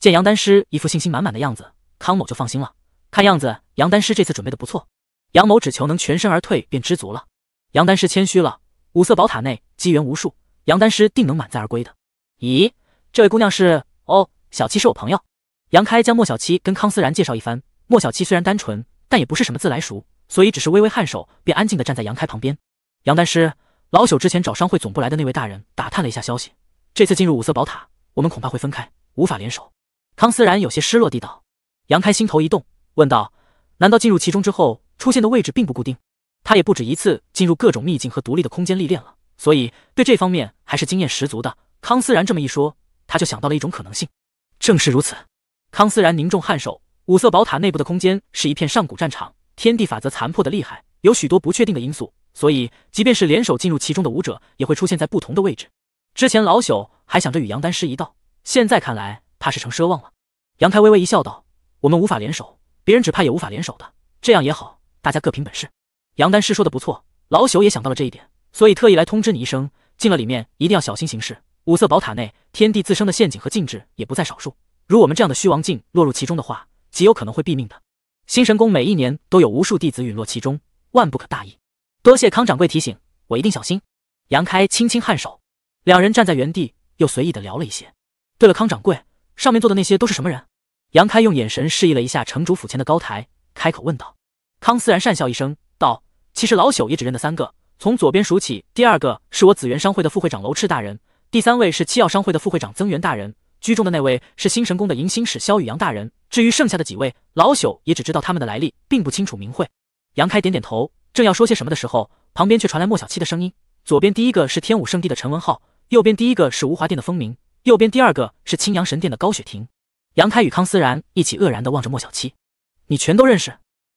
见杨丹师一副信心满满的样子，康某就放心了。看样子杨丹师这次准备的不错，杨某只求能全身而退便知足了。杨丹师谦虚了，五色宝塔内机缘无数，杨丹师定能满载而归的。咦，这位姑娘是？哦，小七是我朋友。杨开将莫小七跟康思然介绍一番。莫小七虽然单纯，但也不是什么自来熟，所以只是微微颔首，便安静的站在杨开旁边。杨丹师，老朽之前找商会总部来的那位大人打探了一下消息，这次进入五色宝塔，我们恐怕会分开，无法联手。康思然有些失落地道：“杨开心头一动，问道：难道进入其中之后出现的位置并不固定？他也不止一次进入各种秘境和独立的空间历练了，所以对这方面还是经验十足的。康思然这么一说，他就想到了一种可能性。正是如此，康思然凝重颔首。五色宝塔内部的空间是一片上古战场，天地法则残破的厉害，有许多不确定的因素，所以即便是联手进入其中的武者，也会出现在不同的位置。之前老朽还想着与杨丹师一道，现在看来。”怕是成奢望了。杨开微微一笑，道：“我们无法联手，别人只怕也无法联手的。这样也好，大家各凭本事。”杨丹师说的不错，老朽也想到了这一点，所以特意来通知你一声。进了里面，一定要小心行事。五色宝塔内，天地自生的陷阱和禁制也不在少数。如我们这样的虚王境落入其中的话，极有可能会毙命的。星神宫每一年都有无数弟子陨落其中，万不可大意。多谢康掌柜提醒，我一定小心。杨开轻轻颔首，两人站在原地，又随意的聊了一些。对了，康掌柜。上面坐的那些都是什么人？杨开用眼神示意了一下城主府前的高台，开口问道。康思然讪笑一声，道：“其实老朽也只认得三个，从左边数起，第二个是我紫元商会的副会长楼赤大人，第三位是七曜商会的副会长曾元大人，居中的那位是新神宫的迎新使萧雨阳大人。至于剩下的几位，老朽也只知道他们的来历，并不清楚名讳。”杨开点点头，正要说些什么的时候，旁边却传来莫小七的声音：“左边第一个是天武圣地的陈文浩，右边第一个是无华殿的风鸣。”右边第二个是青阳神殿的高雪婷，杨开与康思然一起愕然的望着莫小七，你全都认识？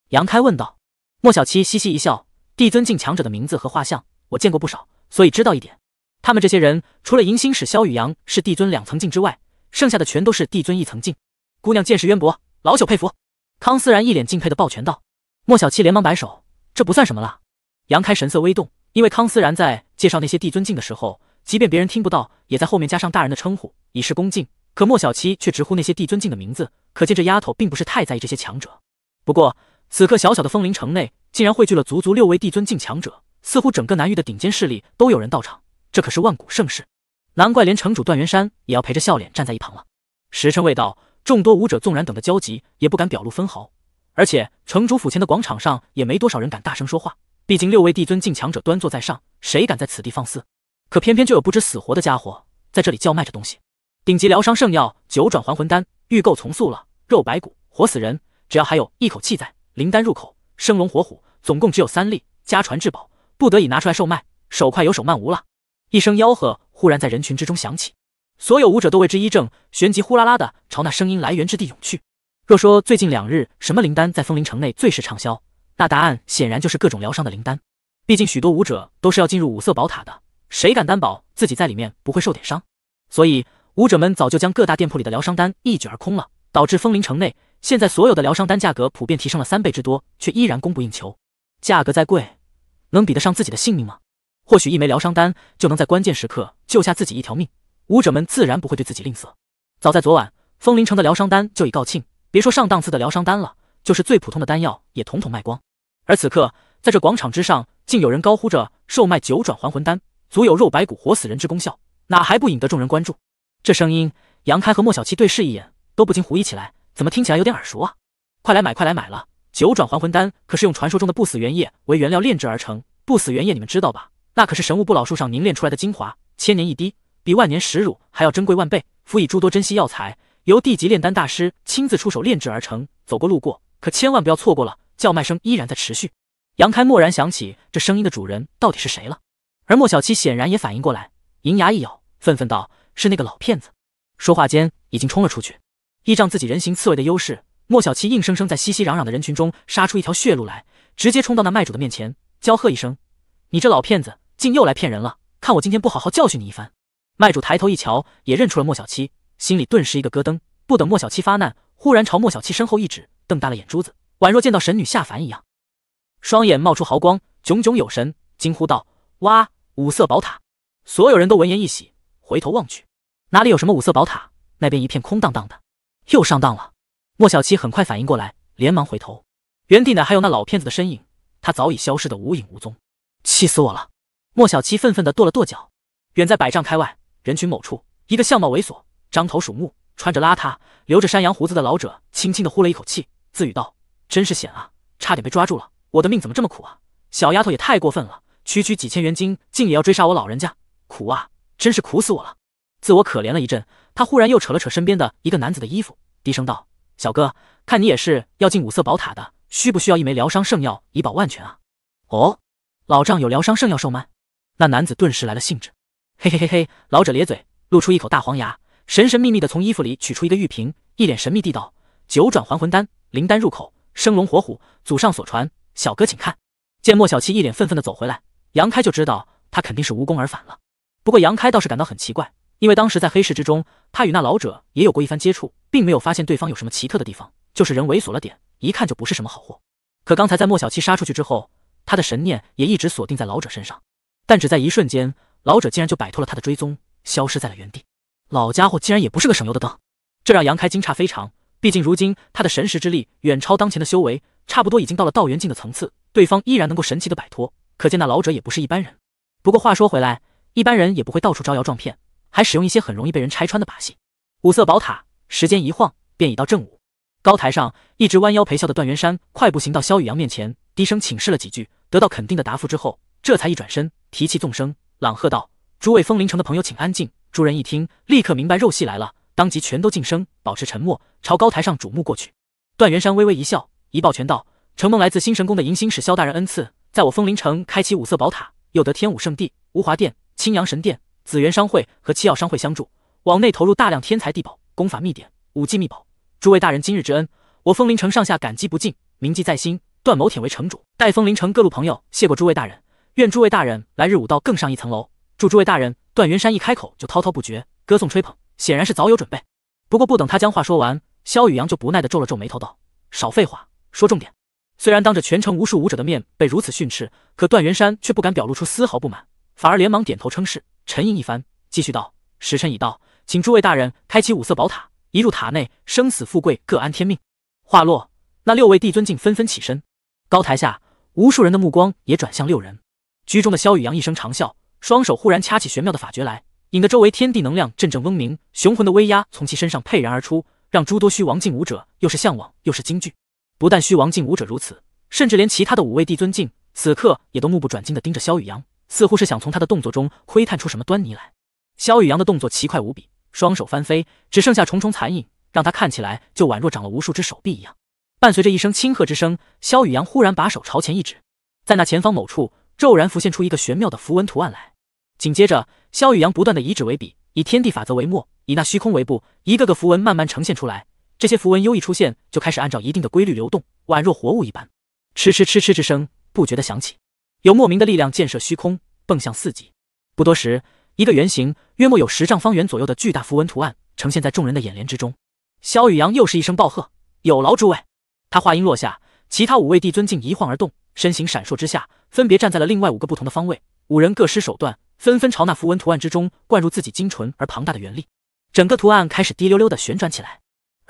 杨开问道。莫小七嘻嘻一笑，帝尊境强者的名字和画像我见过不少，所以知道一点。他们这些人除了迎星使萧雨阳是帝尊两层境之外，剩下的全都是帝尊一层境。姑娘见识渊博，老朽佩服。康思然一脸敬佩的抱拳道。莫小七连忙摆手，这不算什么了。杨开神色微动，因为康思然在介绍那些帝尊境的时候。即便别人听不到，也在后面加上大人的称呼，以示恭敬。可莫小七却直呼那些帝尊境的名字，可见这丫头并不是太在意这些强者。不过此刻小小的风铃城内竟然汇聚了足足六位帝尊境强者，似乎整个南域的顶尖势力都有人到场，这可是万古盛世，难怪连城主段元山也要陪着笑脸站在一旁了。时辰未到，众多武者纵然等得焦急，也不敢表露分毫。而且城主府前的广场上也没多少人敢大声说话，毕竟六位帝尊境强者端坐在上，谁敢在此地放肆？可偏偏就有不知死活的家伙在这里叫卖着东西，顶级疗伤圣药九转还魂丹，欲购从速了。肉白骨活死人，只要还有一口气在，灵丹入口，生龙活虎。总共只有三粒家传至宝，不得已拿出来售卖，手快有手慢无了。一声吆喝忽然在人群之中响起，所有武者都为之一怔，旋即呼啦啦的朝那声音来源之地涌去。若说最近两日什么灵丹在风铃城内最是畅销，那答案显然就是各种疗伤的灵丹。毕竟许多武者都是要进入五色宝塔的。谁敢担保自己在里面不会受点伤？所以武者们早就将各大店铺里的疗伤单一举而空了，导致风铃城内现在所有的疗伤单价格普遍提升了三倍之多，却依然供不应求。价格再贵，能比得上自己的性命吗？或许一枚疗伤丹就能在关键时刻救下自己一条命，武者们自然不会对自己吝啬。早在昨晚，风铃城的疗伤丹就已告罄，别说上档次的疗伤丹了，就是最普通的丹药也统统卖光。而此刻，在这广场之上，竟有人高呼着售卖九转还魂丹。足有肉白骨活死人之功效，哪还不引得众人关注？这声音，杨开和莫小七对视一眼，都不禁狐疑起来，怎么听起来有点耳熟啊？快来买，快来买了！九转还魂丹可是用传说中的不死原液为原料炼制而成。不死原液你们知道吧？那可是神物不老树上凝练出来的精华，千年一滴，比万年石乳还要珍贵万倍。辅以诸多珍稀药材，由地级炼丹大师亲自出手炼制而成。走过路过，可千万不要错过了！叫卖声依然在持续。杨开蓦然想起，这声音的主人到底是谁了？而莫小七显然也反应过来，银牙一咬，愤愤道：“是那个老骗子！”说话间，已经冲了出去。依仗自己人形刺猬的优势，莫小七硬生生在熙熙攘攘的人群中杀出一条血路来，直接冲到那卖主的面前，娇喝一声：“你这老骗子，竟又来骗人了！看我今天不好好教训你一番！”卖主抬头一瞧，也认出了莫小七，心里顿时一个咯噔。不等莫小七发难，忽然朝莫小七身后一指，瞪大了眼珠子，宛若见到神女下凡一样，双眼冒出毫光，炯炯有神，惊呼道：哇！五色宝塔，所有人都闻言一喜，回头望去，哪里有什么五色宝塔？那边一片空荡荡的，又上当了。莫小七很快反应过来，连忙回头，原地呢还有那老骗子的身影，他早已消失的无影无踪。气死我了！莫小七愤愤地跺了跺脚。远在百丈开外，人群某处，一个相貌猥琐、獐头鼠目、穿着邋遢、留着山羊胡子的老者，轻轻地呼了一口气，自语道：“真是险啊，差点被抓住了。我的命怎么这么苦啊？小丫头也太过分了。”区区几千元金，竟也要追杀我老人家，苦啊！真是苦死我了。自我可怜了一阵，他忽然又扯了扯身边的一个男子的衣服，低声道：“小哥，看你也是要进五色宝塔的，需不需要一枚疗伤圣药以保万全啊？”“哦，老丈有疗伤圣药售卖？那男子顿时来了兴致。嘿嘿嘿嘿，老者咧嘴，露出一口大黄牙，神神秘秘的从衣服里取出一个玉瓶，一脸神秘地道：“九转还魂丹，灵丹入口，生龙活虎。祖上所传，小哥请看。”见莫小七一脸愤愤的走回来。杨开就知道他肯定是无功而返了。不过杨开倒是感到很奇怪，因为当时在黑市之中，他与那老者也有过一番接触，并没有发现对方有什么奇特的地方，就是人猥琐了点，一看就不是什么好货。可刚才在莫小七杀出去之后，他的神念也一直锁定在老者身上，但只在一瞬间，老者竟然就摆脱了他的追踪，消失在了原地。老家伙竟然也不是个省油的灯，这让杨开惊诧非常。毕竟如今他的神识之力远超当前的修为，差不多已经到了道元境的层次，对方依然能够神奇的摆脱。可见那老者也不是一般人。不过话说回来，一般人也不会到处招摇撞骗，还使用一些很容易被人拆穿的把戏。五色宝塔，时间一晃便已到正午。高台上一直弯腰陪笑的段元山，快步行到萧雨阳面前，低声请示了几句，得到肯定的答复之后，这才一转身，提气纵声，朗喝道：“诸位风铃城的朋友，请安静！”诸人一听，立刻明白肉戏来了，当即全都静声，保持沉默，朝高台上瞩目过去。段元山微微一笑，一抱拳道：“承蒙来自新神宫的迎新使萧大人恩赐。”在我风林城开启五色宝塔，又得天武圣地、无华殿、青阳神殿、紫元商会和七曜商会相助，往内投入大量天材地宝、功法秘典、武技秘宝。诸位大人今日之恩，我风林城上下感激不尽，铭记在心。段某舔为城主，代风林城各路朋友谢过诸位大人。愿诸位大人来日武道更上一层楼。祝诸位大人！段元山一开口就滔滔不绝，歌颂吹捧，显然是早有准备。不过不等他将话说完，萧雨阳就不耐地皱了皱眉头，道：“少废话，说重点。”虽然当着全城无数武者的面被如此训斥，可段元山却不敢表露出丝毫不满，反而连忙点头称是。沉吟一番，继续道：“时辰已到，请诸位大人开启五色宝塔。一入塔内，生死富贵各安天命。”话落，那六位帝尊竟纷纷起身。高台下，无数人的目光也转向六人。居中的萧雨阳一声长啸，双手忽然掐起玄妙的法诀来，引得周围天地能量阵阵嗡鸣，雄浑的威压从其身上沛然而出，让诸多虚王境武者又是向往又是惊惧。不但虚王境武者如此，甚至连其他的五位帝尊境，此刻也都目不转睛地盯着萧雨阳，似乎是想从他的动作中窥探出什么端倪来。萧雨阳的动作奇快无比，双手翻飞，只剩下重重残影，让他看起来就宛若长了无数只手臂一样。伴随着一声轻喝之声，萧雨阳忽然把手朝前一指，在那前方某处骤然浮现出一个玄妙的符文图案来。紧接着，萧雨阳不断的以指为笔，以天地法则为墨，以那虚空为布，一个个符文慢慢呈现出来。这些符文优异出现，就开始按照一定的规律流动，宛若活物一般。嗤嗤嗤嗤之声不觉的响起，有莫名的力量溅射虚空，迸向四极。不多时，一个圆形约莫有十丈方圆左右的巨大符文图案呈现在众人的眼帘之中。萧雨阳又是一声暴喝：“有劳诸位！”他话音落下，其他五位帝尊竟一晃而动，身形闪烁之下，分别站在了另外五个不同的方位。五人各施手段，纷纷朝那符文图案之中灌入自己精纯而庞大的元力。整个图案开始滴溜溜的旋转起来。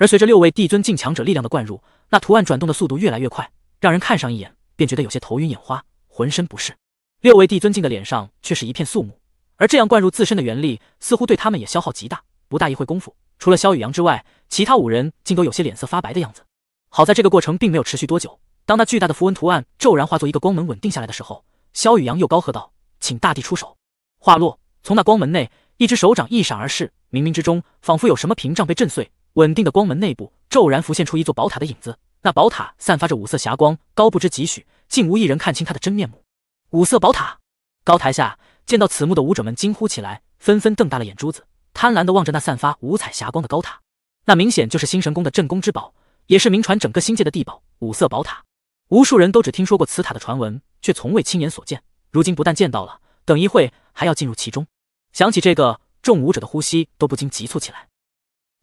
而随着六位帝尊境强者力量的灌入，那图案转动的速度越来越快，让人看上一眼便觉得有些头晕眼花，浑身不适。六位帝尊境的脸上却是一片肃穆，而这样灌入自身的元力，似乎对他们也消耗极大。不大一会功夫，除了萧雨阳之外，其他五人竟都有些脸色发白的样子。好在这个过程并没有持续多久，当那巨大的符文图案骤然化作一个光门稳定下来的时候，萧雨阳又高喝道：“请大帝出手！”话落，从那光门内，一只手掌一闪而逝，冥冥之中仿佛有什么屏障被震碎。稳定的光门内部骤然浮现出一座宝塔的影子，那宝塔散发着五色霞光，高不知几许，竟无一人看清它的真面目。五色宝塔，高台下见到此幕的舞者们惊呼起来，纷纷瞪大了眼珠子，贪婪地望着那散发五彩霞光的高塔。那明显就是星神宫的镇宫之宝，也是名传整个星界的地宝——五色宝塔。无数人都只听说过此塔的传闻，却从未亲眼所见。如今不但见到了，等一会还要进入其中。想起这个，众舞者的呼吸都不禁急促起来。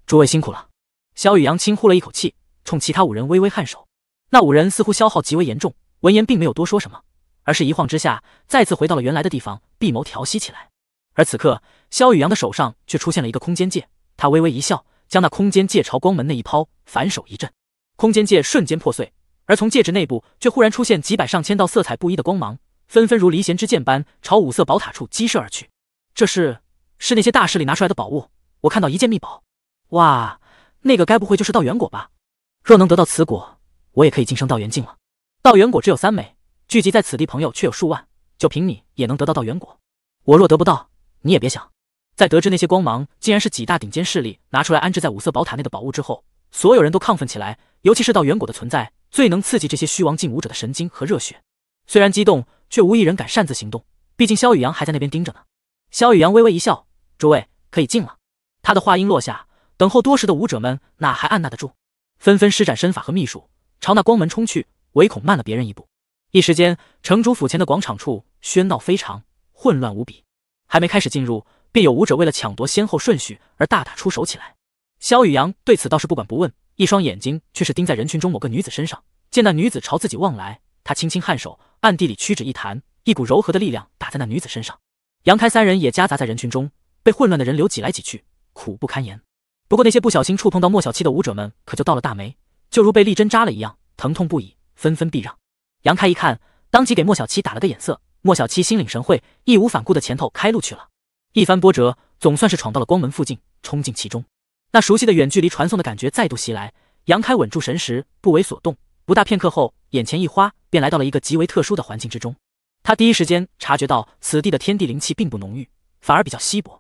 诸位辛苦了，萧雨阳轻呼了一口气，冲其他五人微微颔首。那五人似乎消耗极为严重，闻言并没有多说什么，而是一晃之下再次回到了原来的地方，闭眸调息起来。而此刻，萧雨阳的手上却出现了一个空间戒，他微微一笑，将那空间戒朝光门内一抛，反手一震，空间戒瞬间破碎，而从戒指内部却忽然出现几百上千道色彩不一的光芒，纷纷如离弦之箭般朝五色宝塔处激射而去。这是是那些大势力拿出来的宝物，我看到一件秘宝。哇，那个该不会就是道元果吧？若能得到此果，我也可以晋升道元境了。道元果只有三枚，聚集在此地，朋友却有数万，就凭你也能得到道元果？我若得不到，你也别想。在得知那些光芒竟然是几大顶尖势力拿出来安置在五色宝塔内的宝物之后，所有人都亢奋起来，尤其是道元果的存在，最能刺激这些虚王境武者的神经和热血。虽然激动，却无一人敢擅自行动，毕竟萧雨阳还在那边盯着呢。萧雨阳微微一笑，诸位可以进了。他的话音落下。等候多时的武者们哪还按捺得住，纷纷施展身法和秘术，朝那光门冲去，唯恐慢了别人一步。一时间，城主府前的广场处喧闹非常，混乱无比。还没开始进入，便有武者为了抢夺先后顺序而大打出手起来。萧雨阳对此倒是不管不问，一双眼睛却是盯在人群中某个女子身上。见那女子朝自己望来，他轻轻颔首，暗地里屈指一弹，一股柔和的力量打在那女子身上。杨开三人也夹杂在人群中，被混乱的人流挤来挤去，苦不堪言。不过那些不小心触碰到莫小七的舞者们可就倒了大霉，就如被利针扎了一样，疼痛不已，纷纷避让。杨开一看，当即给莫小七打了个眼色，莫小七心领神会，义无反顾的前头开路去了。一番波折，总算是闯到了光门附近，冲进其中。那熟悉的远距离传送的感觉再度袭来，杨开稳住神识，不为所动。不大片刻后，眼前一花，便来到了一个极为特殊的环境之中。他第一时间察觉到此地的天地灵气并不浓郁，反而比较稀薄。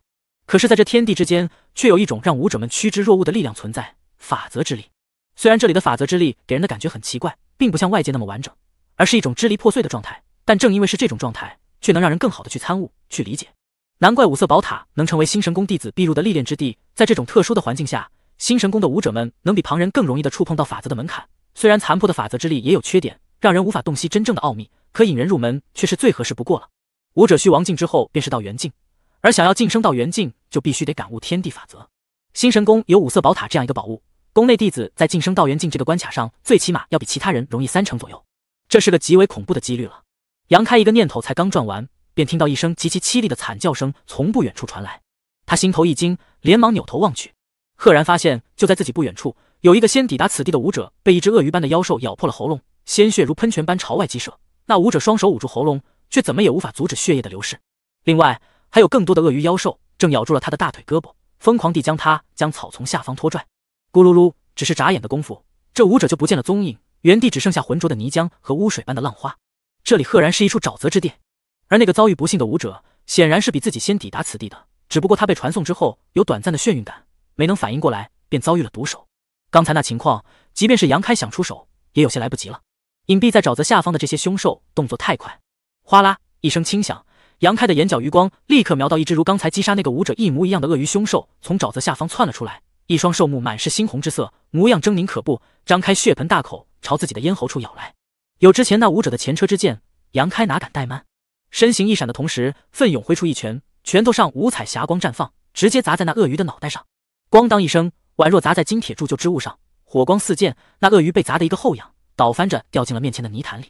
可是，在这天地之间，却有一种让武者们趋之若鹜的力量存在——法则之力。虽然这里的法则之力给人的感觉很奇怪，并不像外界那么完整，而是一种支离破碎的状态。但正因为是这种状态，却能让人更好的去参悟、去理解。难怪五色宝塔能成为新神宫弟子必入的历练之地。在这种特殊的环境下，新神宫的武者们能比旁人更容易的触碰到法则的门槛。虽然残破的法则之力也有缺点，让人无法洞悉真正的奥秘，可引人入门却是最合适不过了。武者虚王境之后，便是到元境。而想要晋升到元境，就必须得感悟天地法则。心神宫有五色宝塔这样一个宝物，宫内弟子在晋升道元境这个关卡上，最起码要比其他人容易三成左右。这是个极为恐怖的几率了。杨开一个念头才刚转完，便听到一声极其凄厉的惨叫声从不远处传来。他心头一惊，连忙扭头望去，赫然发现就在自己不远处，有一个先抵达此地的武者被一只鳄鱼般的妖兽咬破了喉咙，鲜血如喷泉般朝外激射。那武者双手捂住喉咙，却怎么也无法阻止血液的流逝。另外。还有更多的鳄鱼妖兽正咬住了他的大腿、胳膊，疯狂地将他将草丛下方拖拽。咕噜噜，只是眨眼的功夫，这舞者就不见了踪影，原地只剩下浑浊的泥浆和污水般的浪花。这里赫然是一处沼泽之地，而那个遭遇不幸的舞者显然是比自己先抵达此地的。只不过他被传送之后有短暂的眩晕感，没能反应过来，便遭遇了毒手。刚才那情况，即便是杨开想出手，也有些来不及了。隐蔽在沼泽下方的这些凶兽动作太快，哗啦一声轻响。杨开的眼角余光立刻瞄到一只如刚才击杀那个武者一模一样的鳄鱼凶兽从沼泽下方窜了出来，一双兽目满是猩红之色，模样狰狞可怖，张开血盆大口朝自己的咽喉处咬来。有之前那武者的前车之鉴，杨开哪敢怠慢？身形一闪的同时，奋勇挥出一拳，拳头上五彩霞光绽放，直接砸在那鳄鱼的脑袋上，咣当一声，宛若砸在金铁铸就之物上，火光四溅。那鳄鱼被砸的一个后仰，倒翻着掉进了面前的泥潭里。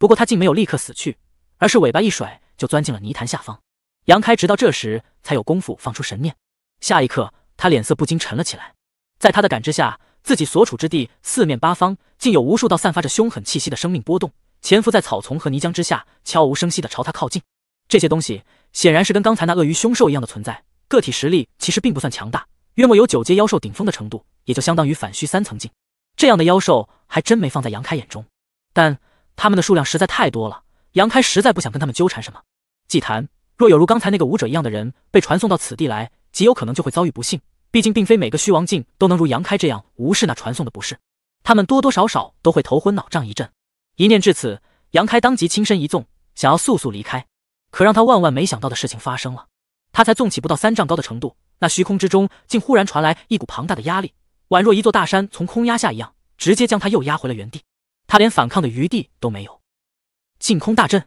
不过他竟没有立刻死去，而是尾巴一甩。就钻进了泥潭下方。杨开直到这时才有功夫放出神念，下一刻他脸色不禁沉了起来。在他的感知下，自己所处之地四面八方竟有无数道散发着凶狠气息的生命波动潜伏在草丛和泥浆之下，悄无声息地朝他靠近。这些东西显然是跟刚才那鳄鱼凶兽一样的存在，个体实力其实并不算强大，约莫有九阶妖兽顶峰的程度，也就相当于反虚三层境。这样的妖兽还真没放在杨开眼中，但他们的数量实在太多了。杨开实在不想跟他们纠缠什么祭坛。若有如刚才那个武者一样的人被传送到此地来，极有可能就会遭遇不幸。毕竟，并非每个虚王境都能如杨开这样无视那传送的不是，他们多多少少都会头昏脑胀一阵。一念至此，杨开当即轻身一纵，想要速速离开。可让他万万没想到的事情发生了：他才纵起不到三丈高的程度，那虚空之中竟忽然传来一股庞大的压力，宛若一座大山从空压下一样，直接将他又压回了原地。他连反抗的余地都没有。净空大阵，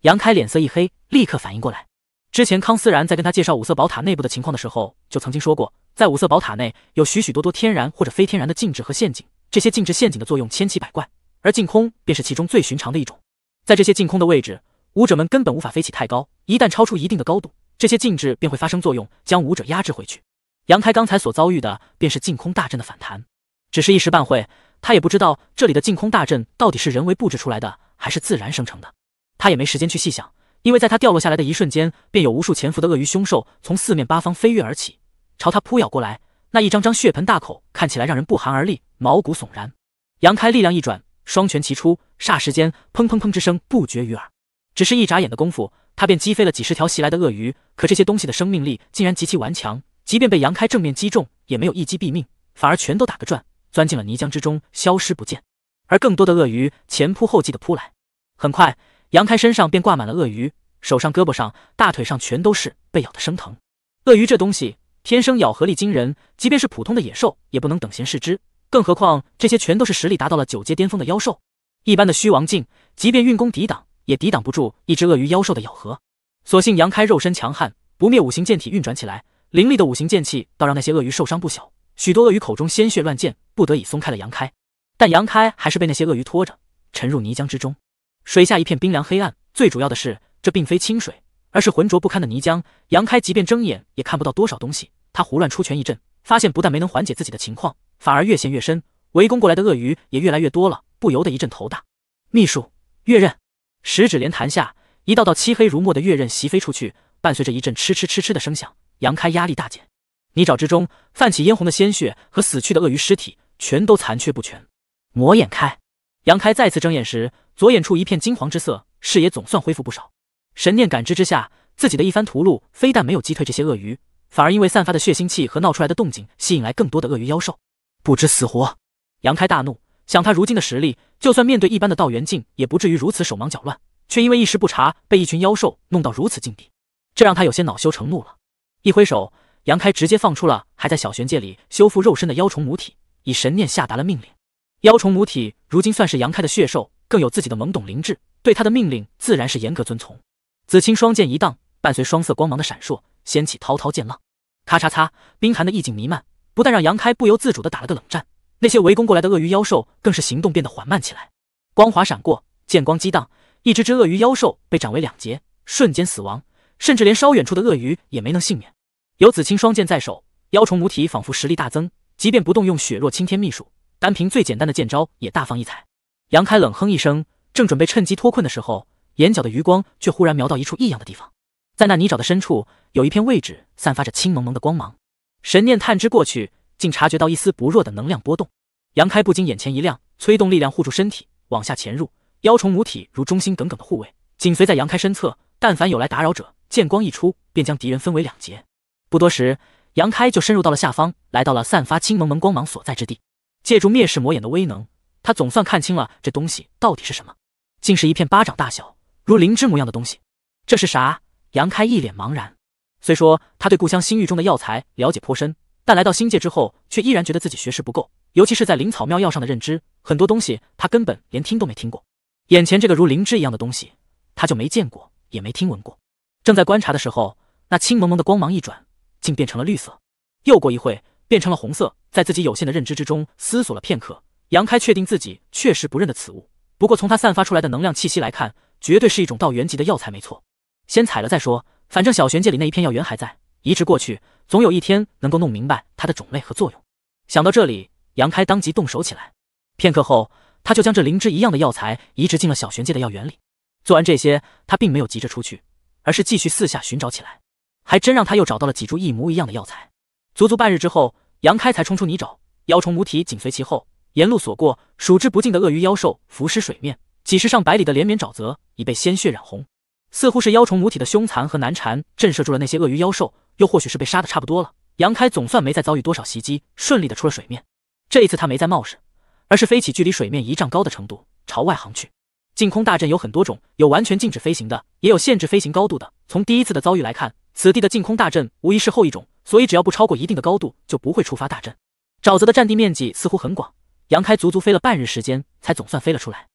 杨开脸色一黑，立刻反应过来。之前康思然在跟他介绍五色宝塔内部的情况的时候，就曾经说过，在五色宝塔内有许许多多天然或者非天然的静置和陷阱，这些静置陷阱的作用千奇百怪，而净空便是其中最寻常的一种。在这些净空的位置，武者们根本无法飞起太高，一旦超出一定的高度，这些静置便会发生作用，将武者压制回去。杨开刚才所遭遇的便是净空大阵的反弹，只是一时半会，他也不知道这里的净空大阵到底是人为布置出来的。还是自然生成的，他也没时间去细想，因为在他掉落下来的一瞬间，便有无数潜伏的鳄鱼凶兽从四面八方飞跃而起，朝他扑咬过来。那一张张血盆大口看起来让人不寒而栗、毛骨悚然。杨开力量一转，双拳齐出，霎时间砰砰砰之声不绝于耳。只是一眨眼的功夫，他便击飞了几十条袭来的鳄鱼。可这些东西的生命力竟然极其顽强，即便被杨开正面击中，也没有一击毙命，反而全都打个转，钻进了泥浆之中，消失不见。而更多的鳄鱼前仆后继的扑来，很快，杨开身上便挂满了鳄鱼，手上、胳膊上、大腿上全都是被咬得生疼。鳄鱼这东西天生咬合力惊人，即便是普通的野兽也不能等闲视之，更何况这些全都是实力达到了九阶巅峰的妖兽。一般的虚王境，即便运功抵挡，也抵挡不住一只鳄鱼妖兽的咬合。所幸杨开肉身强悍，不灭五行剑体运转起来，凌厉的五行剑气倒让那些鳄鱼受伤不小，许多鳄鱼口中鲜血乱溅，不得已松开了杨开。但杨开还是被那些鳄鱼拖着沉入泥浆之中，水下一片冰凉黑暗，最主要的是这并非清水，而是浑浊不堪的泥浆。杨开即便睁眼也看不到多少东西，他胡乱出拳一阵，发现不但没能缓解自己的情况，反而越陷越深。围攻过来的鳄鱼也越来越多了，不由得一阵头大。秘术月刃，十指连弹下，一道道漆黑如墨的月刃袭飞出去，伴随着一阵嗤嗤嗤嗤的声响，杨开压力大减。泥沼之中泛起嫣红的鲜血和死去的鳄鱼尸体，全都残缺不全。魔眼开，杨开再次睁眼时，左眼处一片金黄之色，视野总算恢复不少。神念感知之下，自己的一番屠戮非但没有击退这些鳄鱼，反而因为散发的血腥气和闹出来的动静，吸引来更多的鳄鱼妖兽，不知死活。杨开大怒，想他如今的实力，就算面对一般的道元境，也不至于如此手忙脚乱，却因为一时不察，被一群妖兽弄到如此境地，这让他有些恼羞成怒了。一挥手，杨开直接放出了还在小玄界里修复肉身的妖虫母体，以神念下达了命令。妖虫母体如今算是杨开的血兽，更有自己的懵懂灵智，对他的命令自然是严格遵从。紫青双剑一荡，伴随双色光芒的闪烁，掀起滔滔剑浪，咔嚓嚓，冰寒的意境弥漫，不但让杨开不由自主的打了个冷战，那些围攻过来的鳄鱼妖兽更是行动变得缓慢起来。光华闪过，剑光激荡，一只只鳄鱼妖兽被斩为两截，瞬间死亡，甚至连稍远处的鳄鱼也没能幸免。有紫青双剑在手，妖虫母体仿佛实力大增，即便不动用雪若青天秘术。单凭最简单的剑招也大放异彩。杨开冷哼一声，正准备趁机脱困的时候，眼角的余光却忽然瞄到一处异样的地方。在那泥沼的深处，有一片位置散发着青蒙蒙的光芒。神念探知过去，竟察觉到一丝不弱的能量波动。杨开不禁眼前一亮，催动力量护住身体，往下潜入。妖虫母体如忠心耿耿的护卫，紧随在杨开身侧。但凡有来打扰者，剑光一出，便将敌人分为两截。不多时，杨开就深入到了下方，来到了散发青蒙蒙光芒所在之地。借助灭世魔眼的威能，他总算看清了这东西到底是什么，竟是一片巴掌大小、如灵芝模样的东西。这是啥？杨开一脸茫然。虽说他对故乡星域中的药材了解颇深，但来到星界之后，却依然觉得自己学识不够，尤其是在灵草妙药上的认知，很多东西他根本连听都没听过。眼前这个如灵芝一样的东西，他就没见过，也没听闻过。正在观察的时候，那青蒙蒙的光芒一转，竟变成了绿色。又过一会。变成了红色，在自己有限的认知之中思索了片刻，杨开确定自己确实不认得此物。不过从它散发出来的能量气息来看，绝对是一种道元级的药材，没错。先采了再说，反正小玄界里那一片药园还在，移植过去，总有一天能够弄明白它的种类和作用。想到这里，杨开当即动手起来。片刻后，他就将这灵芝一样的药材移植进了小玄界的药园里。做完这些，他并没有急着出去，而是继续四下寻找起来。还真让他又找到了几株一模一样的药材。足足半日之后，杨开才冲出泥沼，妖虫母体紧随其后，沿路所过，数之不尽的鳄鱼妖兽浮尸水面，几十上百里的连绵沼泽已被鲜血染红。似乎是妖虫母体的凶残和难缠震慑住了那些鳄鱼妖兽，又或许是被杀的差不多了，杨开总算没再遭遇多少袭击，顺利的出了水面。这一次他没再冒失，而是飞起距离水面一丈高的程度，朝外行去。净空大阵有很多种，有完全禁止飞行的，也有限制飞行高度的。从第一次的遭遇来看。此地的净空大阵无疑是后一种，所以只要不超过一定的高度，就不会触发大阵。沼泽的占地面积似乎很广，杨开足足飞了半日时间，才总算飞了出来。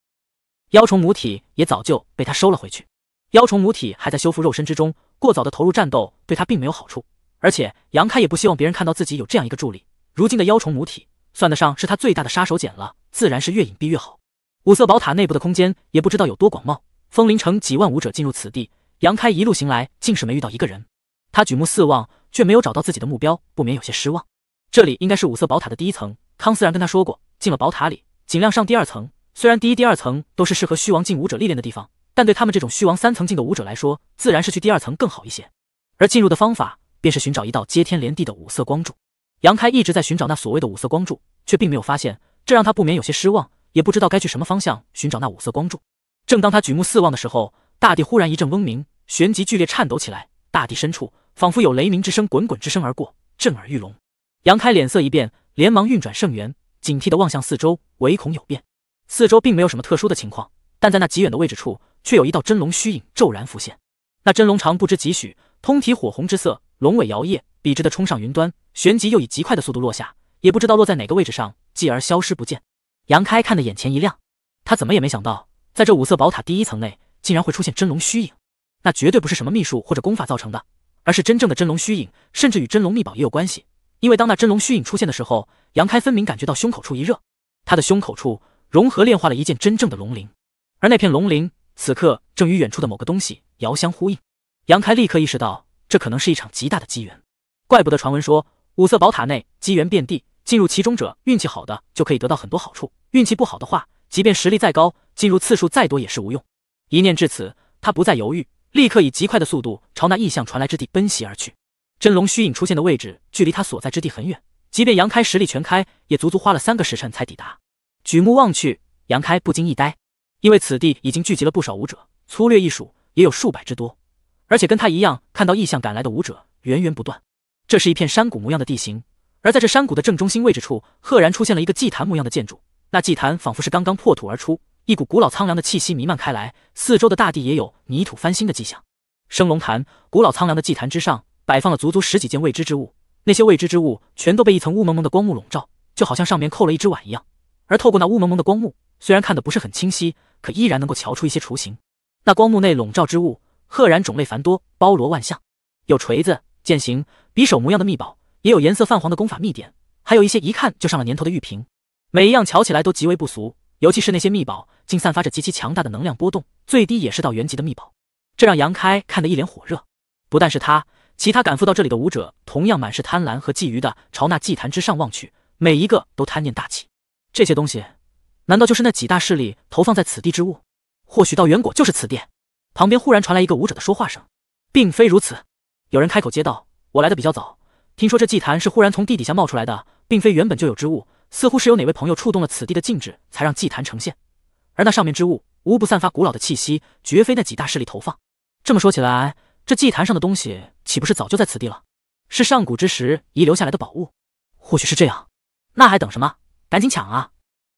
妖虫母体也早就被他收了回去，妖虫母体还在修复肉身之中，过早的投入战斗对他并没有好处。而且杨开也不希望别人看到自己有这样一个助力。如今的妖虫母体算得上是他最大的杀手锏了，自然是越隐蔽越好。五色宝塔内部的空间也不知道有多广袤，风林城几万武者进入此地。杨开一路行来，竟是没遇到一个人。他举目四望，却没有找到自己的目标，不免有些失望。这里应该是五色宝塔的第一层，康思然跟他说过，进了宝塔里，尽量上第二层。虽然第一、第二层都是适合虚王境武者历练的地方，但对他们这种虚王三层境的武者来说，自然是去第二层更好一些。而进入的方法，便是寻找一道接天连地的五色光柱。杨开一直在寻找那所谓的五色光柱，却并没有发现，这让他不免有些失望，也不知道该去什么方向寻找那五色光柱。正当他举目四望的时候，大地忽然一阵嗡鸣，旋即剧烈颤抖起来。大地深处仿佛有雷鸣之声、滚滚之声而过，震耳欲聋。杨开脸色一变，连忙运转圣元，警惕地望向四周，唯恐有变。四周并没有什么特殊的情况，但在那极远的位置处，却有一道真龙虚影骤然浮现。那真龙长不知几许，通体火红之色，龙尾摇曳，笔直的冲上云端，旋即又以极快的速度落下，也不知道落在哪个位置上，继而消失不见。杨开看得眼前一亮，他怎么也没想到，在这五色宝塔第一层内。竟然会出现真龙虚影，那绝对不是什么秘术或者功法造成的，而是真正的真龙虚影，甚至与真龙秘宝也有关系。因为当那真龙虚影出现的时候，杨开分明感觉到胸口处一热，他的胸口处融合炼化了一件真正的龙鳞，而那片龙鳞此刻正与远处的某个东西遥相呼应。杨开立刻意识到，这可能是一场极大的机缘，怪不得传闻说五色宝塔内机缘遍地，进入其中者运气好的就可以得到很多好处，运气不好的话，即便实力再高，进入次数再多也是无用。一念至此，他不再犹豫，立刻以极快的速度朝那异象传来之地奔袭而去。真龙虚影出现的位置距离他所在之地很远，即便杨开实力全开，也足足花了三个时辰才抵达。举目望去，杨开不禁一呆，因为此地已经聚集了不少武者，粗略一数，也有数百之多。而且跟他一样看到异象赶来的武者源源不断。这是一片山谷模样的地形，而在这山谷的正中心位置处，赫然出现了一个祭坛模样的建筑。那祭坛仿佛是刚刚破土而出。一股古老苍凉的气息弥漫开来，四周的大地也有泥土翻新的迹象。升龙坛，古老苍凉的祭坛之上，摆放了足足十几件未知之物。那些未知之物全都被一层雾蒙蒙的光幕笼罩，就好像上面扣了一只碗一样。而透过那雾蒙蒙的光幕，虽然看得不是很清晰，可依然能够瞧出一些雏形。那光幕内笼罩之物，赫然种类繁多，包罗万象。有锤子、剑形、匕首模样的秘宝，也有颜色泛黄的功法秘典，还有一些一看就上了年头的玉瓶。每一样瞧起来都极为不俗。尤其是那些秘宝，竟散发着极其强大的能量波动，最低也是到原级的秘宝，这让杨开看得一脸火热。不但是他，其他赶赴到这里的武者同样满是贪婪和觊觎的朝那祭坛之上望去，每一个都贪念大起。这些东西，难道就是那几大势力投放在此地之物？或许道元果就是此地。旁边忽然传来一个武者的说话声，并非如此。有人开口接道：“我来的比较早，听说这祭坛是忽然从地底下冒出来的，并非原本就有之物。”似乎是有哪位朋友触动了此地的禁制，才让祭坛呈现，而那上面之物无不散发古老的气息，绝非那几大势力投放。这么说起来，这祭坛上的东西岂不是早就在此地了？是上古之时遗留下来的宝物？或许是这样。那还等什么？赶紧抢啊！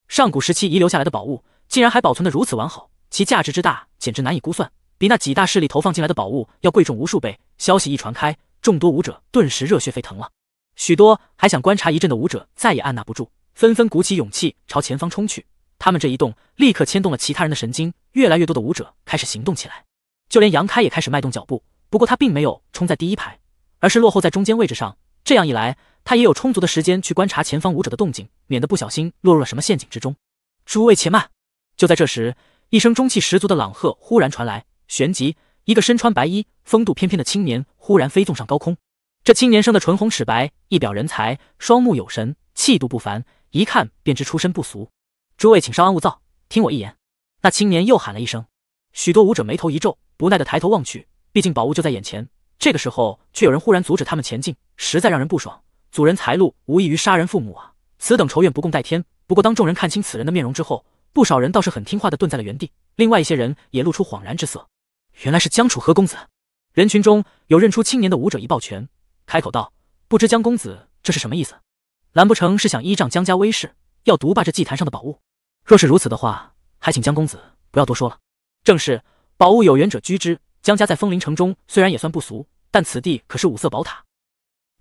上古时期遗留下来的宝物，竟然还保存得如此完好，其价值之大，简直难以估算，比那几大势力投放进来的宝物要贵重无数倍。消息一传开，众多武者顿时热血沸腾了许多，还想观察一阵的武者再也按捺不住。纷纷鼓起勇气朝前方冲去，他们这一动，立刻牵动了其他人的神经，越来越多的舞者开始行动起来，就连杨开也开始迈动脚步。不过他并没有冲在第一排，而是落后在中间位置上。这样一来，他也有充足的时间去观察前方舞者的动静，免得不小心落入了什么陷阱之中。诸位且慢！就在这时，一声中气十足的朗喝忽然传来，旋即一个身穿白衣、风度翩翩的青年忽然飞纵上高空。这青年生的唇红齿白，一表人才，双目有神，气度不凡。一看便知出身不俗，诸位请稍安勿躁，听我一言。那青年又喊了一声，许多武者眉头一皱，不耐的抬头望去。毕竟宝物就在眼前，这个时候却有人忽然阻止他们前进，实在让人不爽。阻人财路，无异于杀人父母啊！此等仇怨不共戴天。不过当众人看清此人的面容之后，不少人倒是很听话的蹲在了原地，另外一些人也露出恍然之色，原来是江楚河公子。人群中，有认出青年的武者一抱拳，开口道：“不知江公子这是什么意思？”难不成是想依仗江家威势，要独霸这祭坛上的宝物？若是如此的话，还请江公子不要多说了。正是，宝物有缘者居之。江家在风林城中虽然也算不俗，但此地可是五色宝塔。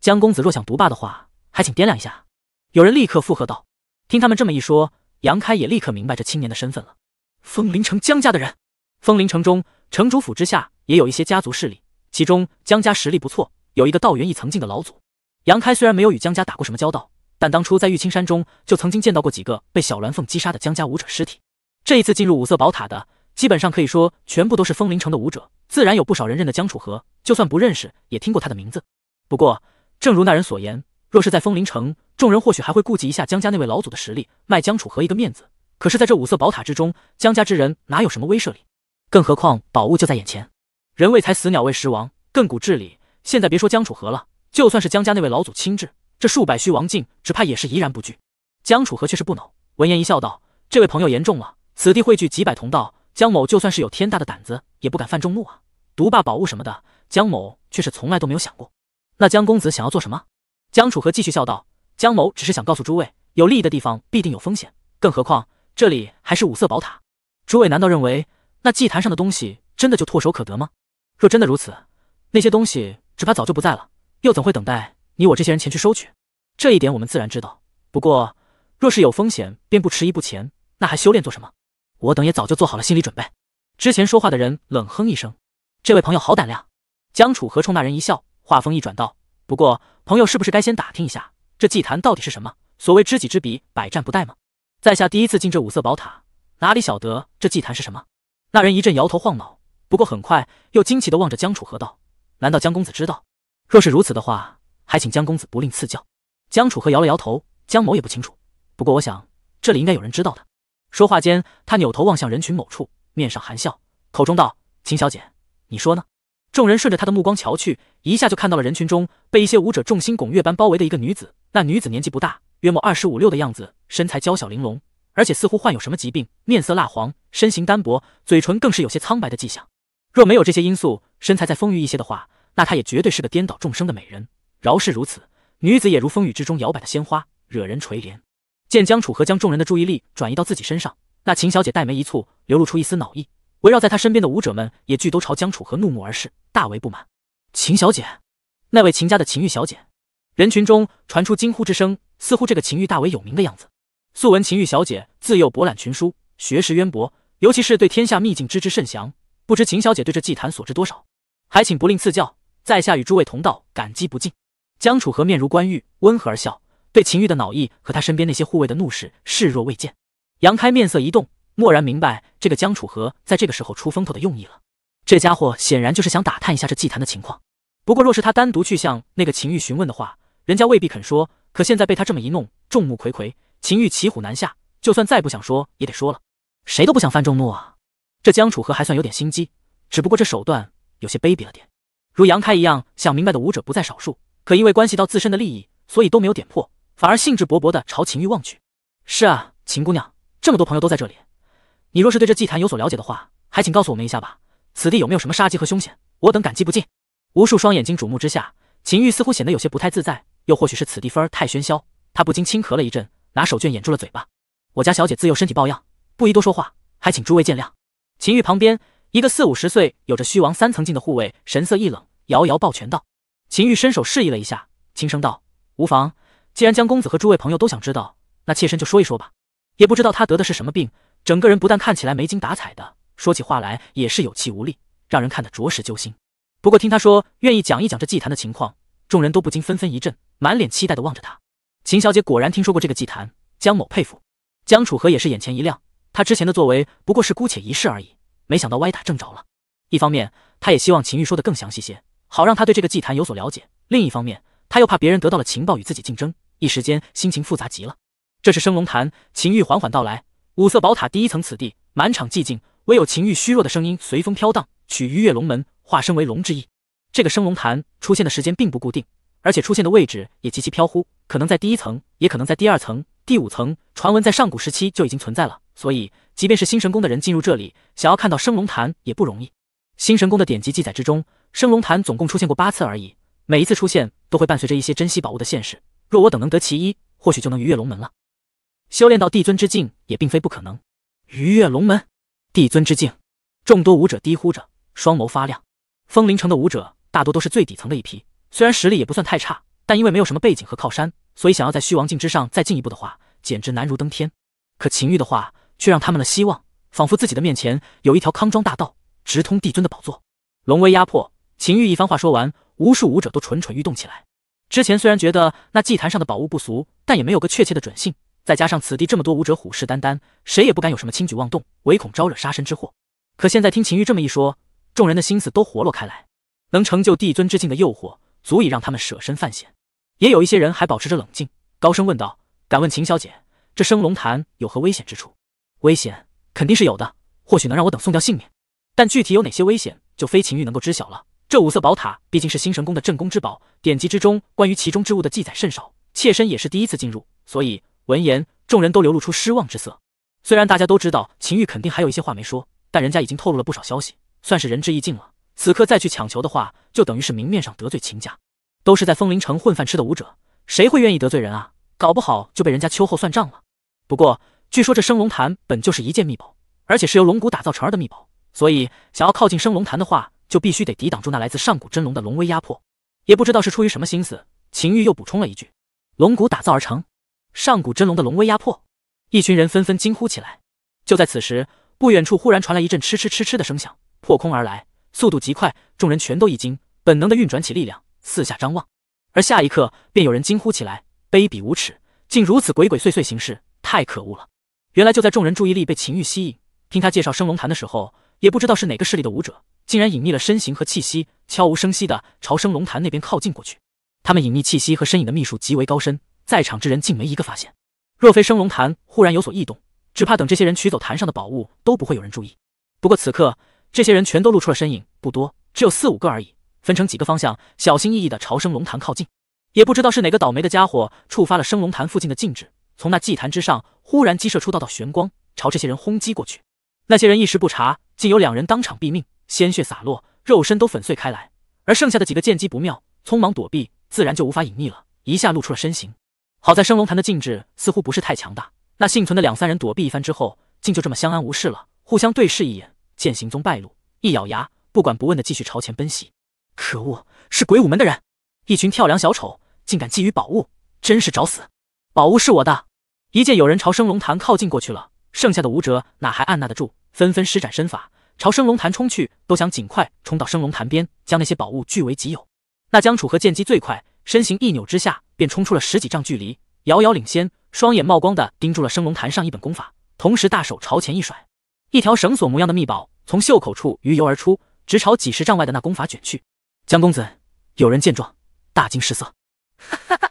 江公子若想独霸的话，还请掂量一下。有人立刻附和道：“听他们这么一说，杨开也立刻明白这青年的身份了。风林城江家的人。风林城中，城主府之下也有一些家族势力，其中江家实力不错，有一个道元一层境的老祖。杨开虽然没有与江家打过什么交道。”但当初在玉清山中，就曾经见到过几个被小鸾凤击杀的江家武者尸体。这一次进入五色宝塔的，基本上可以说全部都是风林城的武者，自然有不少人认得江楚河，就算不认识，也听过他的名字。不过，正如那人所言，若是在风林城，众人或许还会顾及一下江家那位老祖的实力，卖江楚河一个面子。可是，在这五色宝塔之中，江家之人哪有什么威慑力？更何况宝物就在眼前，人为财死，鸟为食亡，亘古至理。现在别说江楚河了，就算是江家那位老祖亲至，这数百虚王境，只怕也是怡然不惧。江楚河却是不恼，闻言一笑道：“这位朋友言重了，此地汇聚几百同道，江某就算是有天大的胆子，也不敢犯众怒啊。独霸宝物什么的，江某却是从来都没有想过。那江公子想要做什么？”江楚河继续笑道：“江某只是想告诉诸位，有利益的地方必定有风险，更何况这里还是五色宝塔。诸位难道认为那祭坛上的东西真的就唾手可得吗？若真的如此，那些东西只怕早就不在了，又怎会等待？”你我这些人前去收取，这一点我们自然知道。不过，若是有风险便不迟疑不前，那还修炼做什么？我等也早就做好了心理准备。之前说话的人冷哼一声：“这位朋友好胆量。”江楚河冲那人一笑，话锋一转道：“不过，朋友是不是该先打听一下这祭坛到底是什么？所谓知己知彼，百战不殆吗？在下第一次进这五色宝塔，哪里晓得这祭坛是什么？”那人一阵摇头晃脑，不过很快又惊奇地望着江楚河道：“难道江公子知道？若是如此的话。”还请江公子不吝赐教。江楚河摇了摇头，江某也不清楚。不过我想这里应该有人知道的。说话间，他扭头望向人群某处，面上含笑，口中道：“秦小姐，你说呢？”众人顺着他的目光瞧去，一下就看到了人群中被一些武者众星拱月般包围的一个女子。那女子年纪不大，约莫二十五六的样子，身材娇小玲珑，而且似乎患有什么疾病，面色蜡黄，身形单薄，嘴唇更是有些苍白的迹象。若没有这些因素，身材再丰腴一些的话，那她也绝对是个颠倒众生的美人。饶是如此，女子也如风雨之中摇摆的鲜花，惹人垂怜。见江楚河将众人的注意力转移到自己身上，那秦小姐黛眉一蹙，流露出一丝恼意。围绕在她身边的舞者们也俱都朝江楚河怒目而视，大为不满。秦小姐，那位秦家的秦玉小姐，人群中传出惊呼之声，似乎这个秦玉大为有名的样子。素闻秦玉小姐自幼博览群书，学识渊博，尤其是对天下秘境知之甚详。不知秦小姐对这祭坛所知多少，还请不吝赐教，在下与诸位同道感激不尽。江楚河面如冠玉，温和而笑，对秦玉的恼意和他身边那些护卫的怒视视若未见。杨开面色一动，蓦然明白这个江楚河在这个时候出风头的用意了。这家伙显然就是想打探一下这祭坛的情况。不过，若是他单独去向那个秦玉询问的话，人家未必肯说。可现在被他这么一弄，众目睽睽，秦玉骑虎难下，就算再不想说也得说了。谁都不想犯众怒啊！这江楚河还算有点心机，只不过这手段有些卑鄙了点。如杨开一样想明白的武者不在少数。可因为关系到自身的利益，所以都没有点破，反而兴致勃勃地朝秦玉望去。是啊，秦姑娘，这么多朋友都在这里，你若是对这祭坛有所了解的话，还请告诉我们一下吧。此地有没有什么杀机和凶险，我等感激不尽。无数双眼睛瞩目之下，秦玉似乎显得有些不太自在，又或许是此地分儿太喧嚣，他不禁轻咳了一阵，拿手绢掩住了嘴巴。我家小姐自幼身体抱恙，不宜多说话，还请诸位见谅。秦玉旁边一个四五十岁、有着虚王三层境的护卫神色一冷，遥遥抱拳道。秦玉伸手示意了一下，轻声道：“无妨，既然江公子和诸位朋友都想知道，那妾身就说一说吧。也不知道他得的是什么病，整个人不但看起来没精打采的，说起话来也是有气无力，让人看得着实揪心。不过听他说愿意讲一讲这祭坛的情况，众人都不禁纷纷一震，满脸期待的望着他。秦小姐果然听说过这个祭坛，江某佩服。江楚河也是眼前一亮，他之前的作为不过是姑且一试而已，没想到歪打正着了。一方面，他也希望秦玉说的更详细些。”好让他对这个祭坛有所了解，另一方面他又怕别人得到了情报与自己竞争，一时间心情复杂极了。这是升龙坛，秦玉缓缓道来。五色宝塔第一层，此地满场寂静，唯有秦玉虚弱的声音随风飘荡。取鱼跃龙门，化身为龙之意。这个升龙坛出现的时间并不固定，而且出现的位置也极其飘忽，可能在第一层，也可能在第二层、第五层。传闻在上古时期就已经存在了，所以即便是新神宫的人进入这里，想要看到升龙坛也不容易。新神宫的典籍记载之中。升龙潭总共出现过八次而已，每一次出现都会伴随着一些珍稀宝物的现世。若我等能得其一，或许就能逾越龙门了，修炼到帝尊之境也并非不可能。逾越龙门，帝尊之境，众多武者低呼着，双眸发亮。风铃城的武者大多都是最底层的一批，虽然实力也不算太差，但因为没有什么背景和靠山，所以想要在虚王境之上再进一步的话，简直难如登天。可秦玉的话却让他们的希望，仿佛自己的面前有一条康庄大道，直通帝尊的宝座。龙威压迫。秦玉一番话说完，无数武者都蠢蠢欲动起来。之前虽然觉得那祭坛上的宝物不俗，但也没有个确切的准信。再加上此地这么多武者虎视眈眈，谁也不敢有什么轻举妄动，唯恐招惹杀身之祸。可现在听秦玉这么一说，众人的心思都活络开来。能成就帝尊之境的诱惑，足以让他们舍身犯险。也有一些人还保持着冷静，高声问道：“敢问秦小姐，这升龙坛有何危险之处？”危险肯定是有的，或许能让我等送掉性命。但具体有哪些危险，就非秦玉能够知晓了。这五色宝塔毕竟是新神宫的镇宫之宝，典籍之中关于其中之物的记载甚少，妾身也是第一次进入，所以闻言，众人都流露出失望之色。虽然大家都知道秦玉肯定还有一些话没说，但人家已经透露了不少消息，算是仁至义尽了。此刻再去强求的话，就等于是明面上得罪秦家。都是在风铃城混饭吃的武者，谁会愿意得罪人啊？搞不好就被人家秋后算账了。不过据说这升龙潭本就是一件秘宝，而且是由龙骨打造成的秘宝，所以想要靠近升龙潭的话。就必须得抵挡住那来自上古真龙的龙威压迫。也不知道是出于什么心思，秦玉又补充了一句：“龙骨打造而成，上古真龙的龙威压迫。”一群人纷纷惊呼起来。就在此时，不远处忽然传来一阵哧哧哧哧的声响，破空而来，速度极快。众人全都一惊，本能的运转起力量，四下张望。而下一刻，便有人惊呼起来：“卑鄙无耻，竟如此鬼鬼祟祟行事，太可恶了！”原来就在众人注意力被秦玉吸引，听他介绍升龙潭的时候，也不知道是哪个势力的武者。竟然隐匿了身形和气息，悄无声息地朝升龙潭那边靠近过去。他们隐匿气息和身影的秘术极为高深，在场之人竟没一个发现。若非升龙潭忽然有所异动，只怕等这些人取走坛上的宝物，都不会有人注意。不过此刻，这些人全都露出了身影，不多，只有四五个而已，分成几个方向，小心翼翼地朝升龙潭靠近。也不知道是哪个倒霉的家伙触发了升龙潭附近的禁制，从那祭坛之上忽然激射出道道玄光，朝这些人轰击过去。那些人一时不察，竟有两人当场毙命。鲜血洒落，肉身都粉碎开来，而剩下的几个剑姬不妙，匆忙躲避，自然就无法隐匿了，一下露出了身形。好在升龙潭的禁制似乎不是太强大，那幸存的两三人躲避一番之后，竟就这么相安无事了，互相对视一眼，见行踪败露，一咬牙，不管不问的继续朝前奔袭。可恶，是鬼武门的人，一群跳梁小丑，竟敢觊觎宝物，真是找死！宝物是我的！一见有人朝升龙潭靠近过去了，剩下的武者哪还按捺得住，纷纷施展身法。朝升龙潭冲去，都想尽快冲到升龙潭边，将那些宝物据为己有。那江楚河剑机最快，身形一扭之下，便冲出了十几丈距离，遥遥领先，双眼冒光的盯住了升龙潭上一本功法，同时大手朝前一甩，一条绳索模样的秘宝从袖口处鱼游而出，直朝几十丈外的那功法卷去。江公子，有人见状大惊失色，哈哈哈！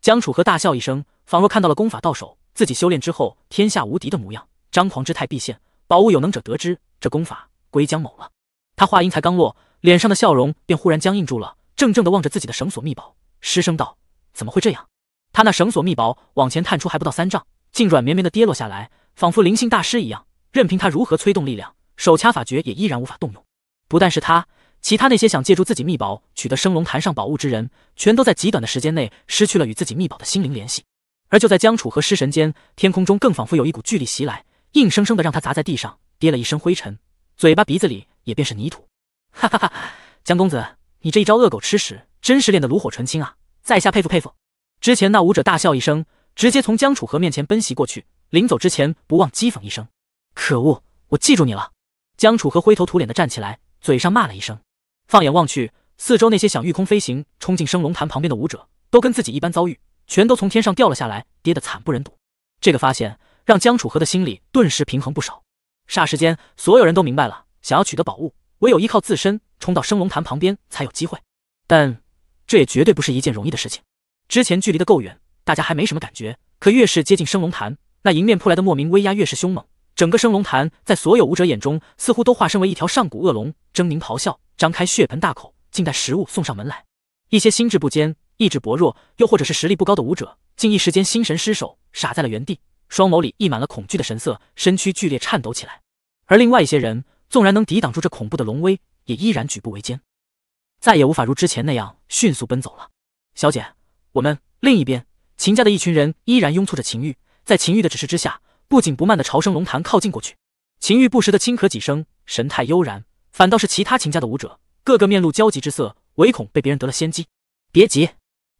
江楚河大笑一声，仿若看到了功法到手，自己修炼之后天下无敌的模样，张狂之态必现。宝物有能者得之。这功法归江某了。他话音才刚落，脸上的笑容便忽然僵硬住了，怔怔地望着自己的绳索秘宝，失声道：“怎么会这样？”他那绳索秘宝往前探出还不到三丈，竟软绵绵地跌落下来，仿佛灵性大师一样，任凭他如何催动力量，手掐法诀也依然无法动用。不但是他，其他那些想借助自己秘宝取得升龙坛上宝物之人，全都在极短的时间内失去了与自己秘宝的心灵联系。而就在江楚和失神间，天空中更仿佛有一股巨力袭来，硬生生地让他砸在地上。跌了一身灰尘，嘴巴鼻子里也便是泥土。哈哈哈，江公子，你这一招恶狗吃屎，真是练得炉火纯青啊，在下佩服佩服。之前那舞者大笑一声，直接从江楚河面前奔袭过去，临走之前不忘讥讽一声：“可恶，我记住你了。”江楚河灰头土脸的站起来，嘴上骂了一声。放眼望去，四周那些想御空飞行冲进升龙潭旁边的舞者，都跟自己一般遭遇，全都从天上掉了下来，跌得惨不忍睹。这个发现让江楚河的心里顿时平衡不少。霎时间，所有人都明白了，想要取得宝物，唯有依靠自身冲到升龙潭旁边才有机会。但这也绝对不是一件容易的事情。之前距离的够远，大家还没什么感觉，可越是接近升龙潭，那迎面扑来的莫名威压越是凶猛。整个升龙潭在所有武者眼中，似乎都化身为一条上古恶龙，狰狞咆哮，张开血盆大口，静待食物送上门来。一些心智不坚、意志薄弱，又或者是实力不高的武者，竟一时间心神失守，傻在了原地。双眸里溢满了恐惧的神色，身躯剧烈颤抖起来。而另外一些人，纵然能抵挡住这恐怖的龙威，也依然举步维艰，再也无法如之前那样迅速奔走了。小姐，我们另一边，秦家的一群人依然拥簇着秦玉，在秦玉的指示之下，不紧不慢的朝升龙潭靠近过去。秦玉不时的轻咳几声，神态悠然，反倒是其他秦家的武者，个个面露焦急之色，唯恐被别人得了先机。别急，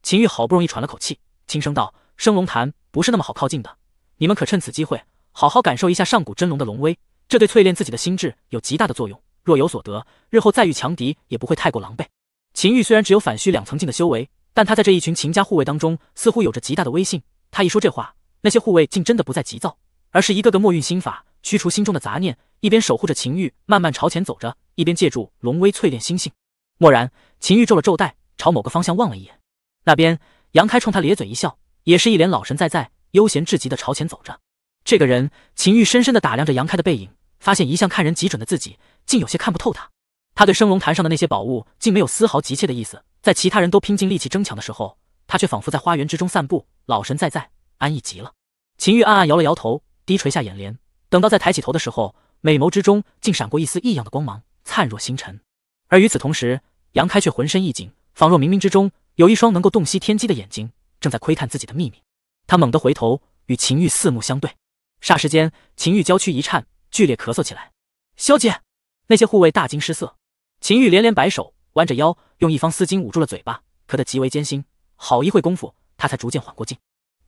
秦玉好不容易喘了口气，轻声道：“升龙潭不是那么好靠近的。”你们可趁此机会好好感受一下上古真龙的龙威，这对淬炼自己的心智有极大的作用。若有所得，日后再遇强敌也不会太过狼狈。秦玉虽然只有反虚两层境的修为，但他在这一群秦家护卫当中似乎有着极大的威信。他一说这话，那些护卫竟真的不再急躁，而是一个个默运心法，驱除心中的杂念，一边守护着秦玉，慢慢朝前走着，一边借助龙威淬炼心性。蓦然，秦玉皱了皱带，朝某个方向望了一眼，那边杨开冲他咧嘴一笑，也是一脸老神在在。悠闲至极的朝前走着，这个人，秦玉深深的打量着杨开的背影，发现一向看人极准的自己，竟有些看不透他。他对升龙坛上的那些宝物，竟没有丝毫急切的意思。在其他人都拼尽力气争抢的时候，他却仿佛在花园之中散步，老神在在，安逸极了。秦玉暗暗摇了摇头，低垂下眼帘。等到再抬起头的时候，美眸之中竟闪过一丝异样的光芒，灿若星辰。而与此同时，杨开却浑身一紧，仿若冥冥之中有一双能够洞悉天机的眼睛，正在窥探自己的秘密。他猛地回头，与秦玉四目相对，霎时间，秦玉娇躯一颤，剧烈咳嗽起来。小姐，那些护卫大惊失色。秦玉连连摆手，弯着腰，用一方丝巾捂住了嘴巴，咳得极为艰辛。好一会功夫，他才逐渐缓过劲，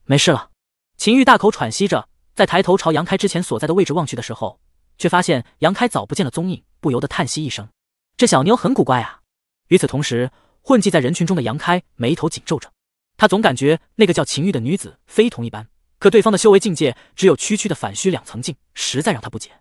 没事了。秦玉大口喘息着，在抬头朝杨开之前所在的位置望去的时候，却发现杨开早不见了踪影，不由得叹息一声：“这小妞很古怪啊。”与此同时，混迹在人群中的杨开眉头紧皱着。他总感觉那个叫秦玉的女子非同一般，可对方的修为境界只有区区的反虚两层境，实在让他不解。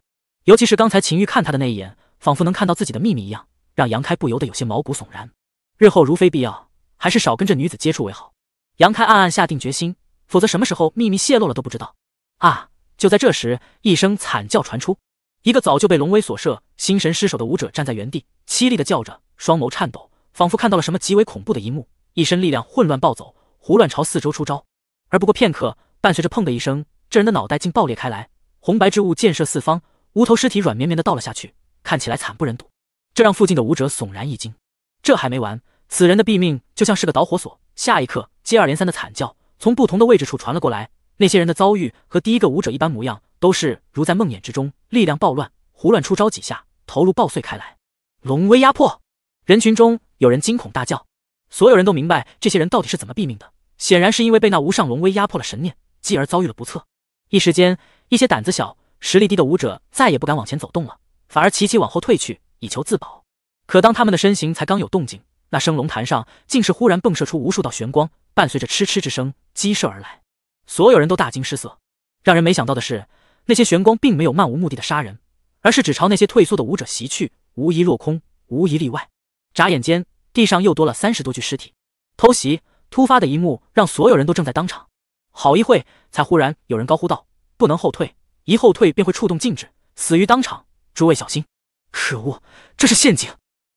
尤其是刚才秦玉看他的那一眼，仿佛能看到自己的秘密一样，让杨开不由得有些毛骨悚然。日后如非必要，还是少跟这女子接触为好。杨开暗暗下定决心，否则什么时候秘密泄露了都不知道啊！就在这时，一声惨叫传出，一个早就被龙威所摄，心神失守的武者站在原地，凄厉的叫着，双眸颤抖，仿佛看到了什么极为恐怖的一幕，一身力量混乱暴走。胡乱朝四周出招，而不过片刻，伴随着砰的一声，这人的脑袋竟爆裂开来，红白之物溅射四方，无头尸体软绵绵的倒了下去，看起来惨不忍睹。这让附近的武者悚然一惊。这还没完，此人的毙命就像是个导火索，下一刻接二连三的惨叫从不同的位置处传了过来。那些人的遭遇和第一个武者一般模样，都是如在梦魇之中，力量暴乱，胡乱出招几下，头颅爆碎开来。龙威压迫，人群中有人惊恐大叫。所有人都明白这些人到底是怎么毙命的，显然是因为被那无上龙威压迫了神念，继而遭遇了不测。一时间，一些胆子小、实力低的武者再也不敢往前走动了，反而齐齐往后退去，以求自保。可当他们的身形才刚有动静，那升龙坛上竟是忽然迸射出无数道玄光，伴随着嗤嗤之声激射而来。所有人都大惊失色。让人没想到的是，那些玄光并没有漫无目的的杀人，而是只朝那些退缩的武者袭去，无一落空，无一例外。眨眼间。地上又多了三十多具尸体，偷袭突发的一幕让所有人都正在当场，好一会才忽然有人高呼道：“不能后退，一后退便会触动禁制，死于当场。诸位小心！”可恶，这是陷阱！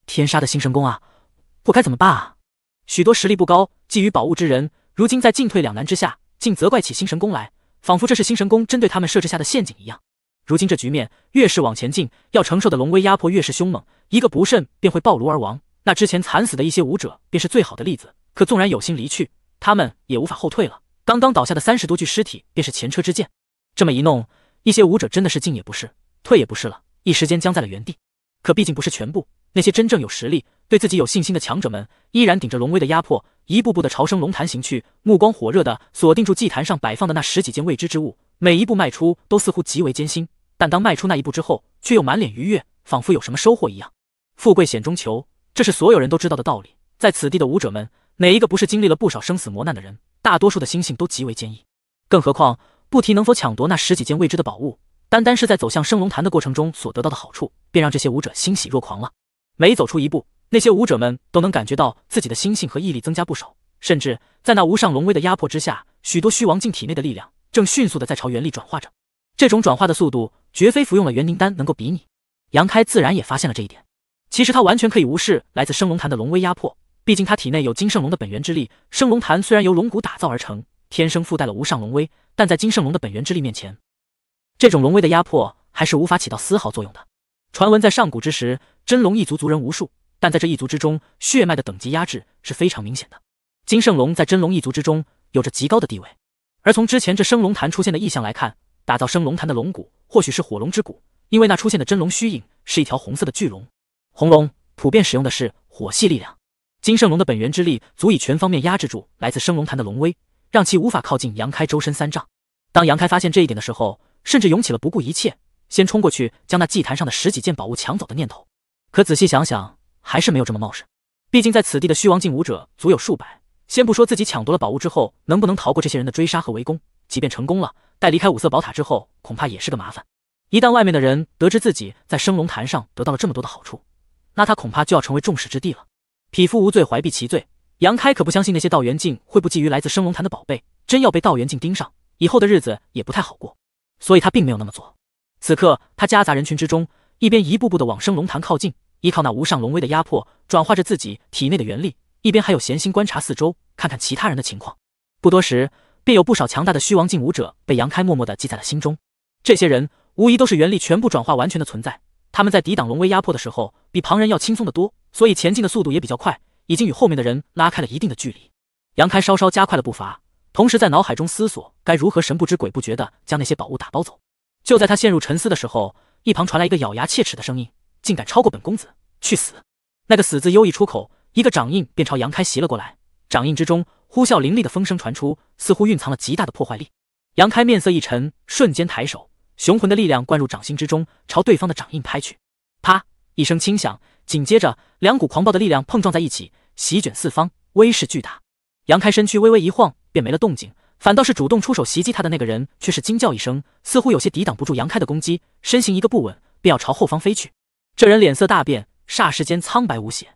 天杀的新神功啊！我该怎么办啊？许多实力不高、觊觎宝物之人，如今在进退两难之下，竟责怪起新神功来，仿佛这是新神功针对他们设置下的陷阱一样。如今这局面，越是往前进，要承受的龙威压迫越是凶猛，一个不慎便会暴露而亡。那之前惨死的一些武者便是最好的例子。可纵然有心离去，他们也无法后退了。刚刚倒下的三十多具尸体便是前车之鉴。这么一弄，一些武者真的是进也不是，退也不是了，一时间僵在了原地。可毕竟不是全部，那些真正有实力、对自己有信心的强者们，依然顶着龙威的压迫，一步步的朝升龙潭行去，目光火热的锁定住祭坛上摆放的那十几件未知之物。每一步迈出都似乎极为艰辛，但当迈出那一步之后，却又满脸愉悦，仿佛有什么收获一样。富贵险中求。这是所有人都知道的道理。在此地的武者们，哪一个不是经历了不少生死磨难的人？大多数的心性都极为坚毅。更何况，不提能否抢夺那十几件未知的宝物，单单是在走向升龙潭的过程中所得到的好处，便让这些武者欣喜若狂了。每走出一步，那些武者们都能感觉到自己的心性和毅力增加不少。甚至在那无上龙威的压迫之下，许多虚王境体内的力量正迅速的在朝元力转化着。这种转化的速度，绝非服用了元灵丹能够比拟。杨开自然也发现了这一点。其实他完全可以无视来自升龙潭的龙威压迫，毕竟他体内有金圣龙的本源之力。升龙潭虽然由龙骨打造而成，天生附带了无上龙威，但在金圣龙的本源之力面前，这种龙威的压迫还是无法起到丝毫作用的。传闻在上古之时，真龙一族族人无数，但在这一族之中，血脉的等级压制是非常明显的。金圣龙在真龙一族之中有着极高的地位，而从之前这升龙潭出现的异象来看，打造升龙潭的龙骨或许是火龙之骨，因为那出现的真龙虚影是一条红色的巨龙。红龙普遍使用的是火系力量，金圣龙的本源之力足以全方面压制住来自升龙坛的龙威，让其无法靠近杨开周身三丈。当杨开发现这一点的时候，甚至涌起了不顾一切先冲过去将那祭坛上的十几件宝物抢走的念头。可仔细想想，还是没有这么冒失。毕竟在此地的虚王境武者足有数百，先不说自己抢夺了宝物之后能不能逃过这些人的追杀和围攻，即便成功了，待离开五色宝塔之后，恐怕也是个麻烦。一旦外面的人得知自己在升龙坛上得到了这么多的好处，那他恐怕就要成为众矢之的了。匹夫无罪，怀璧其罪。杨开可不相信那些道元境会不觊觎来自升龙潭的宝贝，真要被道元境盯上，以后的日子也不太好过。所以他并没有那么做。此刻，他夹杂人群之中，一边一步步的往升龙潭靠近，依靠那无上龙威的压迫转化着自己体内的元力，一边还有闲心观察四周，看看其他人的情况。不多时，便有不少强大的虚王境武者被杨开默默的记在了心中。这些人无疑都是元力全部转化完全的存在。他们在抵挡龙威压迫的时候，比旁人要轻松得多，所以前进的速度也比较快，已经与后面的人拉开了一定的距离。杨开稍稍加快了步伐，同时在脑海中思索该如何神不知鬼不觉的将那些宝物打包走。就在他陷入沉思的时候，一旁传来一个咬牙切齿的声音：“竟敢超过本公子，去死！”那个“死”字悠异出口，一个掌印便朝杨开袭了过来，掌印之中呼啸凌厉的风声传出，似乎蕴藏了极大的破坏力。杨开面色一沉，瞬间抬手。雄浑的力量灌入掌心之中，朝对方的掌印拍去。啪！一声轻响，紧接着两股狂暴的力量碰撞在一起，席卷四方，威势巨大。杨开身躯微微一晃，便没了动静，反倒是主动出手袭击他的那个人，却是惊叫一声，似乎有些抵挡不住杨开的攻击，身形一个不稳，便要朝后方飞去。这人脸色大变，霎时间苍白无血。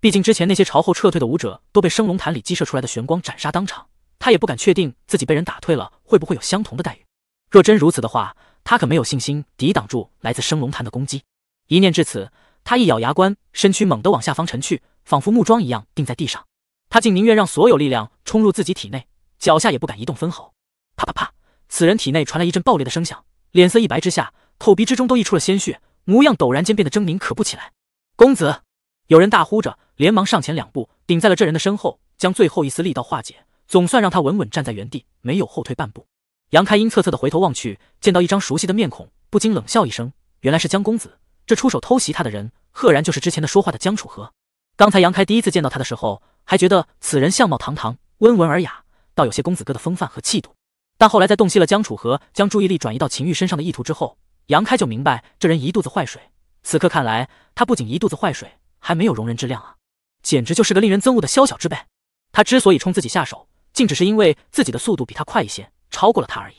毕竟之前那些朝后撤退的武者都被升龙潭里激射出来的玄光斩杀当场，他也不敢确定自己被人打退了会不会有相同的待遇。若真如此的话。他可没有信心抵挡住来自升龙潭的攻击，一念至此，他一咬牙关，身躯猛地往下方沉去，仿佛木桩一样钉在地上。他竟宁愿让所有力量冲入自己体内，脚下也不敢移动分毫。啪啪啪，此人体内传来一阵爆裂的声响，脸色一白之下，口鼻之中都溢出了鲜血，模样陡然间变得狰狞可怖起来。公子，有人大呼着，连忙上前两步，顶在了这人的身后，将最后一丝力道化解，总算让他稳稳站在原地，没有后退半步。杨开英恻恻的回头望去，见到一张熟悉的面孔，不禁冷笑一声。原来是江公子，这出手偷袭他的人，赫然就是之前的说话的江楚河。刚才杨开第一次见到他的时候，还觉得此人相貌堂堂，温文尔雅，倒有些公子哥的风范和气度。但后来在洞悉了江楚河将注意力转移到秦玉身上的意图之后，杨开就明白这人一肚子坏水。此刻看来，他不仅一肚子坏水，还没有容人之量啊，简直就是个令人憎恶的宵小之辈。他之所以冲自己下手，竟只是因为自己的速度比他快一些。超过了他而已。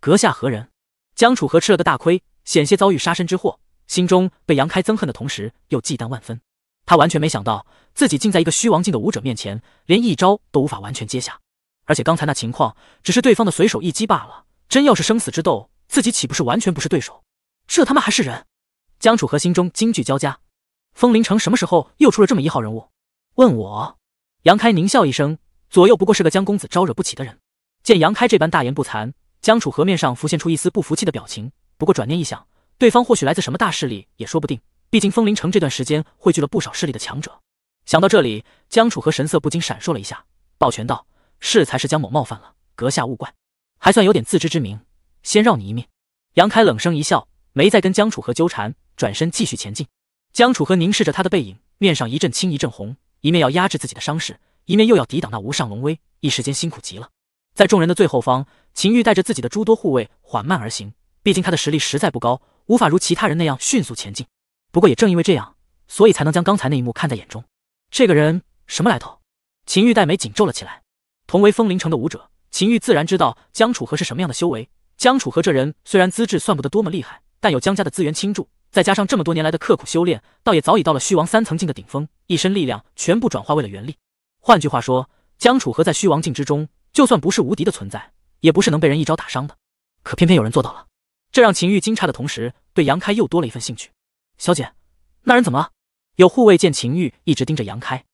阁下何人？江楚河吃了个大亏，险些遭遇杀身之祸，心中被杨开憎恨的同时又忌惮万分。他完全没想到自己竟在一个虚王境的武者面前连一招都无法完全接下，而且刚才那情况只是对方的随手一击罢了。真要是生死之斗，自己岂不是完全不是对手？这他妈还是人？江楚河心中惊惧交加。风铃城什么时候又出了这么一号人物？问我？杨开狞笑一声，左右不过是个江公子招惹不起的人。见杨开这般大言不惭，江楚河面上浮现出一丝不服气的表情。不过转念一想，对方或许来自什么大势力也说不定，毕竟风铃城这段时间汇聚了不少势力的强者。想到这里，江楚河神色不禁闪烁了一下，抱拳道：“是，才是江某冒犯了阁下，勿怪。还算有点自知之明，先饶你一命。”杨开冷声一笑，没再跟江楚河纠缠，转身继续前进。江楚河凝视着他的背影，面上一阵青一阵红，一面要压制自己的伤势，一面又要抵挡那无上龙威，一时间辛苦极了。在众人的最后方，秦玉带着自己的诸多护卫缓慢而行。毕竟他的实力实在不高，无法如其他人那样迅速前进。不过也正因为这样，所以才能将刚才那一幕看在眼中。这个人什么来头？秦玉黛眉紧皱了起来。同为风铃城的武者，秦玉自然知道江楚河是什么样的修为。江楚河这人虽然资质算不得多么厉害，但有江家的资源倾注，再加上这么多年来的刻苦修炼，倒也早已到了虚王三层境的顶峰，一身力量全部转化为了元力。换句话说，江楚河在虚王境之中。就算不是无敌的存在，也不是能被人一招打伤的。可偏偏有人做到了，这让秦玉惊诧的同时，对杨开又多了一份兴趣。小姐，那人怎么了？有护卫见秦玉一直盯着杨开，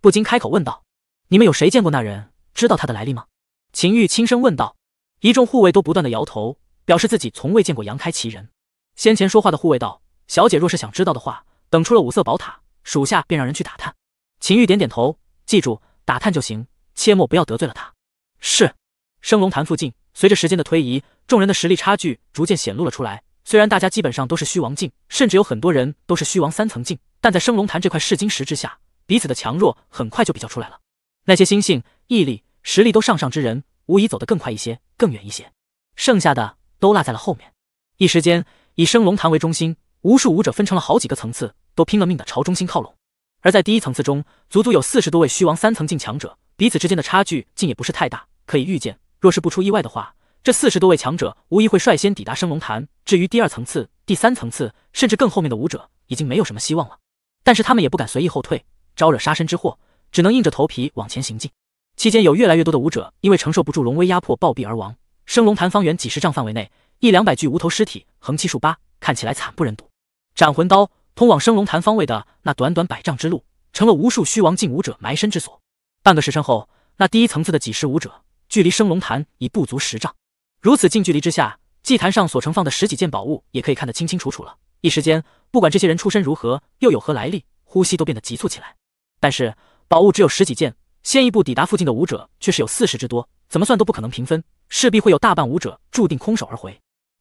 不禁开口问道：“你们有谁见过那人？知道他的来历吗？”秦玉轻声问道。一众护卫都不断的摇头，表示自己从未见过杨开其人。先前说话的护卫道：“小姐若是想知道的话，等出了五色宝塔，属下便让人去打探。”秦玉点点头，记住打探就行，切莫不要得罪了他。是，升龙潭附近，随着时间的推移，众人的实力差距逐渐显露了出来。虽然大家基本上都是虚王境，甚至有很多人都是虚王三层境，但在升龙潭这块试金石之下，彼此的强弱很快就比较出来了。那些心性、毅力、实力都上上之人，无疑走得更快一些，更远一些，剩下的都落在了后面。一时间，以升龙潭为中心，无数武者分成了好几个层次，都拼了命的朝中心靠拢。而在第一层次中，足足有四十多位虚王三层境强者。彼此之间的差距竟也不是太大，可以预见，若是不出意外的话，这四十多位强者无疑会率先抵达升龙潭。至于第二层次、第三层次，甚至更后面的武者，已经没有什么希望了。但是他们也不敢随意后退，招惹杀身之祸，只能硬着头皮往前行进。期间有越来越多的武者因为承受不住龙威压迫，暴毙而亡。升龙潭方圆几十丈范围内，一两百具无头尸体横七竖八，看起来惨不忍睹。斩魂刀通往升龙潭方位的那短短百丈之路，成了无数虚王境武者埋身之所。半个时辰后，那第一层次的几十武者距离升龙坛已不足十丈。如此近距离之下，祭坛上所盛放的十几件宝物也可以看得清清楚楚了。一时间，不管这些人出身如何，又有何来历，呼吸都变得急促起来。但是宝物只有十几件，先一步抵达附近的武者却是有四十之多，怎么算都不可能平分，势必会有大半武者注定空手而回。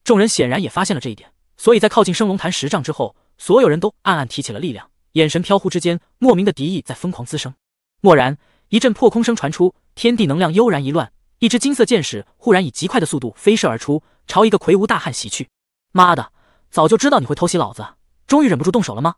众人显然也发现了这一点，所以在靠近升龙坛十丈之后，所有人都暗暗提起了力量，眼神飘忽之间，莫名的敌意在疯狂滋生。蓦然。一阵破空声传出，天地能量悠然一乱，一只金色箭矢忽然以极快的速度飞射而出，朝一个魁梧大汉袭去。妈的，早就知道你会偷袭老子，终于忍不住动手了吗？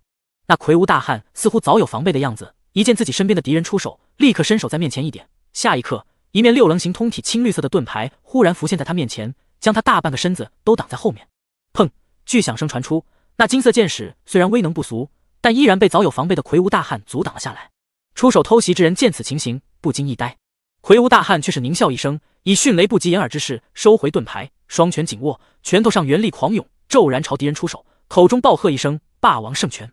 那魁梧大汉似乎早有防备的样子，一见自己身边的敌人出手，立刻伸手在面前一点，下一刻，一面六棱形通体青绿色的盾牌忽然浮现在他面前，将他大半个身子都挡在后面。砰！巨响声传出，那金色箭矢虽然威能不俗，但依然被早有防备的魁梧大汉阻挡了下来。出手偷袭之人见此情形，不禁一呆。魁梧大汉却是狞笑一声，以迅雷不及掩耳之势收回盾牌，双拳紧握，拳头上元力狂涌，骤然朝敌人出手，口中暴喝一声：“霸王圣拳！”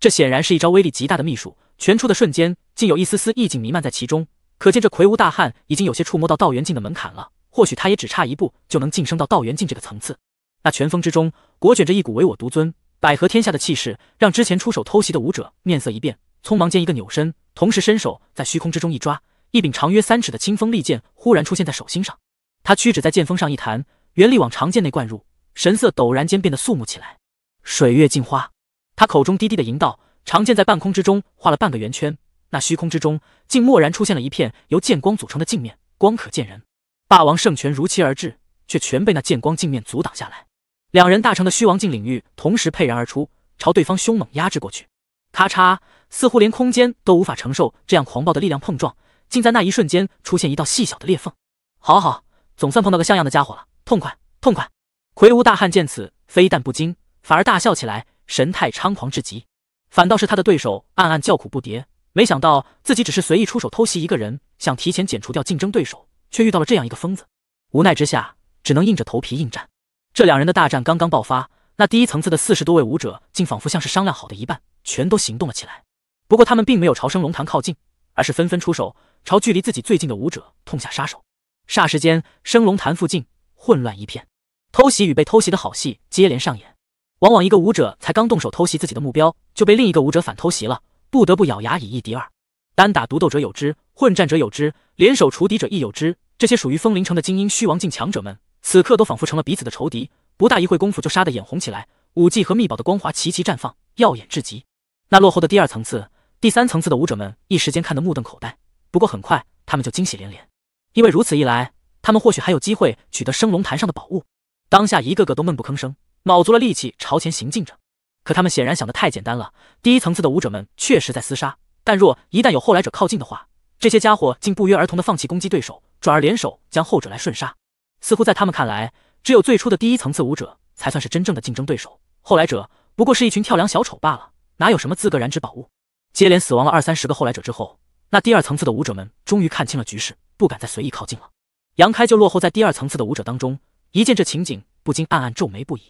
这显然是一招威力极大的秘术。拳出的瞬间，竟有一丝丝意境弥漫在其中，可见这魁梧大汉已经有些触摸到道元境的门槛了。或许他也只差一步就能晋升到道元境这个层次。那拳风之中裹卷着一股唯我独尊、百合天下的气势，让之前出手偷袭的武者面色一变。匆忙间，一个扭身，同时伸手在虚空之中一抓，一柄长约三尺的清风利剑忽然出现在手心上。他屈指在剑锋上一弹，元力往长剑内灌入，神色陡然间变得肃穆起来。水月镜花，他口中低低的吟道。长剑在半空之中画了半个圆圈，那虚空之中竟蓦然出现了一片由剑光组成的镜面，光可见人。霸王圣拳如期而至，却全被那剑光镜面阻挡下来。两人大成的虚王境领域同时沛然而出，朝对方凶猛压制过去。咔嚓。似乎连空间都无法承受这样狂暴的力量碰撞，竟在那一瞬间出现一道细小的裂缝。好好，总算碰到个像样的家伙了，痛快，痛快！魁梧大汉见此，非但不惊，反而大笑起来，神态猖狂至极。反倒是他的对手暗暗叫苦不迭，没想到自己只是随意出手偷袭一个人，想提前剪除掉竞争对手，却遇到了这样一个疯子。无奈之下，只能硬着头皮应战。这两人的大战刚刚爆发，那第一层次的四十多位武者，竟仿佛像是商量好的一般，全都行动了起来。不过他们并没有朝升龙潭靠近，而是纷纷出手，朝距离自己最近的武者痛下杀手。霎时间，升龙潭附近混乱一片，偷袭与被偷袭的好戏接连上演。往往一个武者才刚动手偷袭自己的目标，就被另一个武者反偷袭了，不得不咬牙以一敌二。单打独斗者有之，混战者有之，联手除敌者亦有之。这些属于风陵城的精英虚王境强者们，此刻都仿佛成了彼此的仇敌，不大一会功夫就杀得眼红起来，武技和秘宝的光华齐齐绽放，耀眼至极。那落后的第二层次。第三层次的舞者们一时间看得目瞪口呆，不过很快他们就惊喜连连，因为如此一来，他们或许还有机会取得升龙坛上的宝物。当下一个个都闷不吭声，卯足了力气朝前行进着。可他们显然想得太简单了。第一层次的舞者们确实在厮杀，但若一旦有后来者靠近的话，这些家伙竟不约而同地放弃攻击对手，转而联手将后者来瞬杀。似乎在他们看来，只有最初的第一层次舞者才算是真正的竞争对手，后来者不过是一群跳梁小丑罢了，哪有什么资格染指宝物？接连死亡了二三十个后来者之后，那第二层次的武者们终于看清了局势，不敢再随意靠近了。杨开就落后在第二层次的武者当中，一见这情景，不禁暗暗皱眉不已。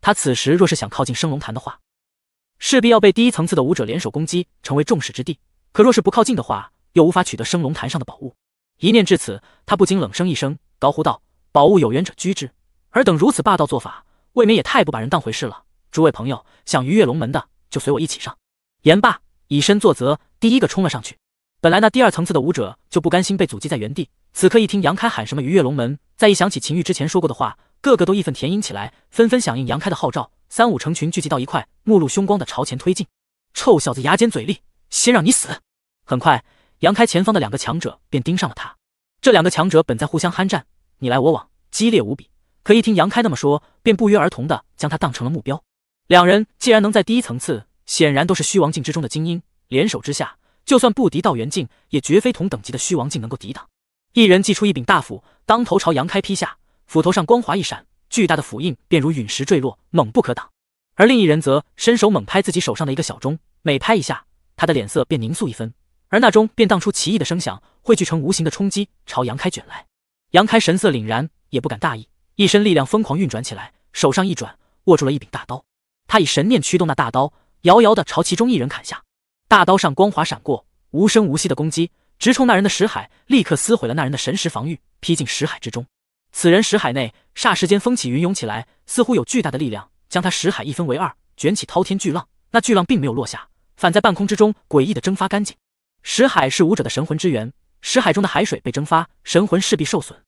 他此时若是想靠近升龙潭的话，势必要被第一层次的武者联手攻击，成为众矢之的。可若是不靠近的话，又无法取得升龙潭上的宝物。一念至此，他不禁冷声一声，高呼道：“宝物有缘者居之，尔等如此霸道做法，未免也太不把人当回事了。诸位朋友，想逾越龙门的，就随我一起上。”言罢。以身作则，第一个冲了上去。本来那第二层次的武者就不甘心被阻击在原地，此刻一听杨开喊什么“鱼跃龙门”，再一想起秦玉之前说过的话，个个都义愤填膺起来，纷纷响应杨开的号召，三五成群聚集到一块，目露凶光的朝前推进。臭小子，牙尖嘴利，先让你死！很快，杨开前方的两个强者便盯上了他。这两个强者本在互相酣战，你来我往，激烈无比。可一听杨开那么说，便不约而同的将他当成了目标。两人既然能在第一层次，显然都是虚王境之中的精英，联手之下，就算不敌道元境，也绝非同等级的虚王境能够抵挡。一人祭出一柄大斧，当头朝杨开劈下，斧头上光华一闪，巨大的斧印便如陨石坠落，猛不可挡。而另一人则伸手猛拍自己手上的一个小钟，每拍一下，他的脸色便凝肃一分，而那钟便荡出奇异的声响，汇聚成无形的冲击朝杨开卷来。杨开神色凛然，也不敢大意，一身力量疯狂运转起来，手上一转，握住了一柄大刀，他以神念驱动那大刀。遥遥的朝其中一人砍下，大刀上光滑闪过，无声无息的攻击直冲那人的识海，立刻撕毁了那人的神识防御，劈进识海之中。此人识海内霎时间风起云涌起来，似乎有巨大的力量将他识海一分为二，卷起滔天巨浪。那巨浪并没有落下，反在半空之中诡异的蒸发干净。识海是武者的神魂之源，识海中的海水被蒸发，神魂势必受损。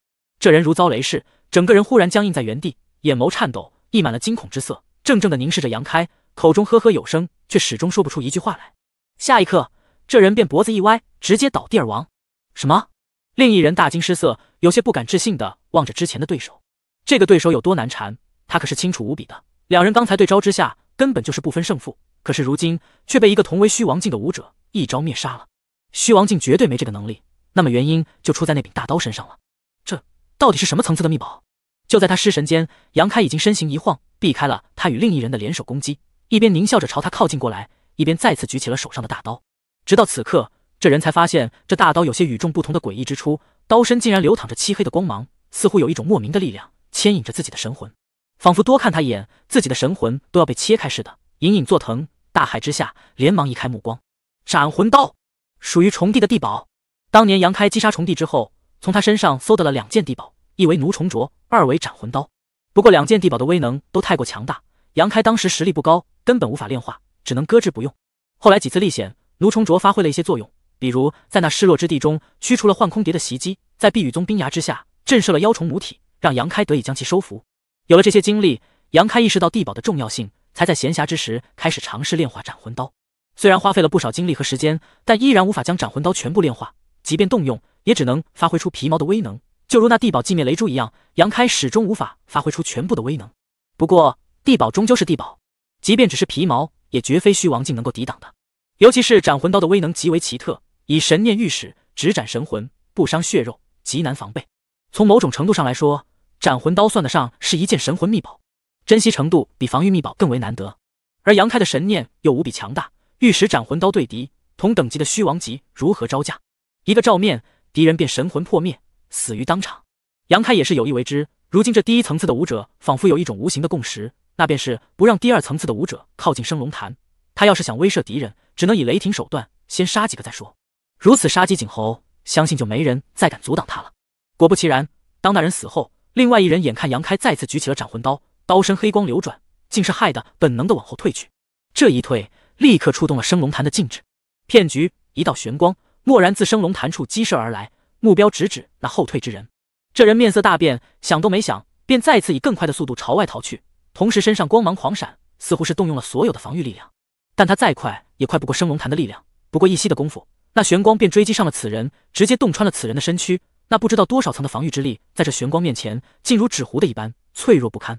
这人如遭雷噬，整个人忽然僵硬在原地，眼眸颤抖，溢满了惊恐之色，怔怔的凝视着杨开。口中呵呵有声，却始终说不出一句话来。下一刻，这人便脖子一歪，直接倒地而亡。什么？另一人大惊失色，有些不敢置信的望着之前的对手。这个对手有多难缠，他可是清楚无比的。两人刚才对招之下，根本就是不分胜负。可是如今却被一个同为虚王境的武者一招灭杀了。虚王境绝对没这个能力，那么原因就出在那柄大刀身上了。这到底是什么层次的秘宝？就在他失神间，杨开已经身形一晃，避开了他与另一人的联手攻击。一边狞笑着朝他靠近过来，一边再次举起了手上的大刀。直到此刻，这人才发现这大刀有些与众不同的诡异之处，刀身竟然流淌着漆黑的光芒，似乎有一种莫名的力量牵引着自己的神魂，仿佛多看他一眼，自己的神魂都要被切开似的，隐隐作疼，大骇之下，连忙移开目光。斩魂刀，属于虫帝的地宝。当年杨开击杀虫帝之后，从他身上搜得了两件地宝，一为奴虫镯，二为斩魂刀。不过两件地宝的威能都太过强大。杨开当时实力不高，根本无法炼化，只能搁置不用。后来几次历险，奴虫卓发挥了一些作用，比如在那失落之地中驱除了幻空蝶的袭击，在碧雨宗冰崖之下震慑了妖虫母体，让杨开得以将其收服。有了这些经历，杨开意识到地宝的重要性，才在闲暇之时开始尝试炼化斩魂刀。虽然花费了不少精力和时间，但依然无法将斩魂刀全部炼化。即便动用，也只能发挥出皮毛的威能。就如那地宝寂灭雷珠一样，杨开始终无法发挥出全部的威能。不过。地宝终究是地宝，即便只是皮毛，也绝非虚王境能够抵挡的。尤其是斩魂刀的威能极为奇特，以神念御使，直斩神魂，不伤血肉，极难防备。从某种程度上来说，斩魂刀算得上是一件神魂秘宝，珍惜程度比防御秘宝更为难得。而杨开的神念又无比强大，御使斩魂刀对敌，同等级的虚王级如何招架？一个照面，敌人便神魂破灭，死于当场。杨开也是有意为之。如今这第一层次的武者，仿佛有一种无形的共识。那便是不让第二层次的武者靠近升龙潭。他要是想威慑敌人，只能以雷霆手段先杀几个再说。如此杀鸡儆猴，相信就没人再敢阻挡他了。果不其然，当那人死后，另外一人眼看杨开再次举起了斩魂刀，刀身黑光流转，竟是骇得本能的往后退去。这一退，立刻触动了升龙潭的禁制。骗局，一道玄光蓦然自升龙潭处激射而来，目标直指那后退之人。这人面色大变，想都没想，便再次以更快的速度朝外逃去。同时，身上光芒狂闪，似乎是动用了所有的防御力量。但他再快，也快不过升龙潭的力量。不过一息的功夫，那玄光便追击上了此人，直接洞穿了此人的身躯。那不知道多少层的防御之力，在这玄光面前，竟如纸糊的一般，脆弱不堪。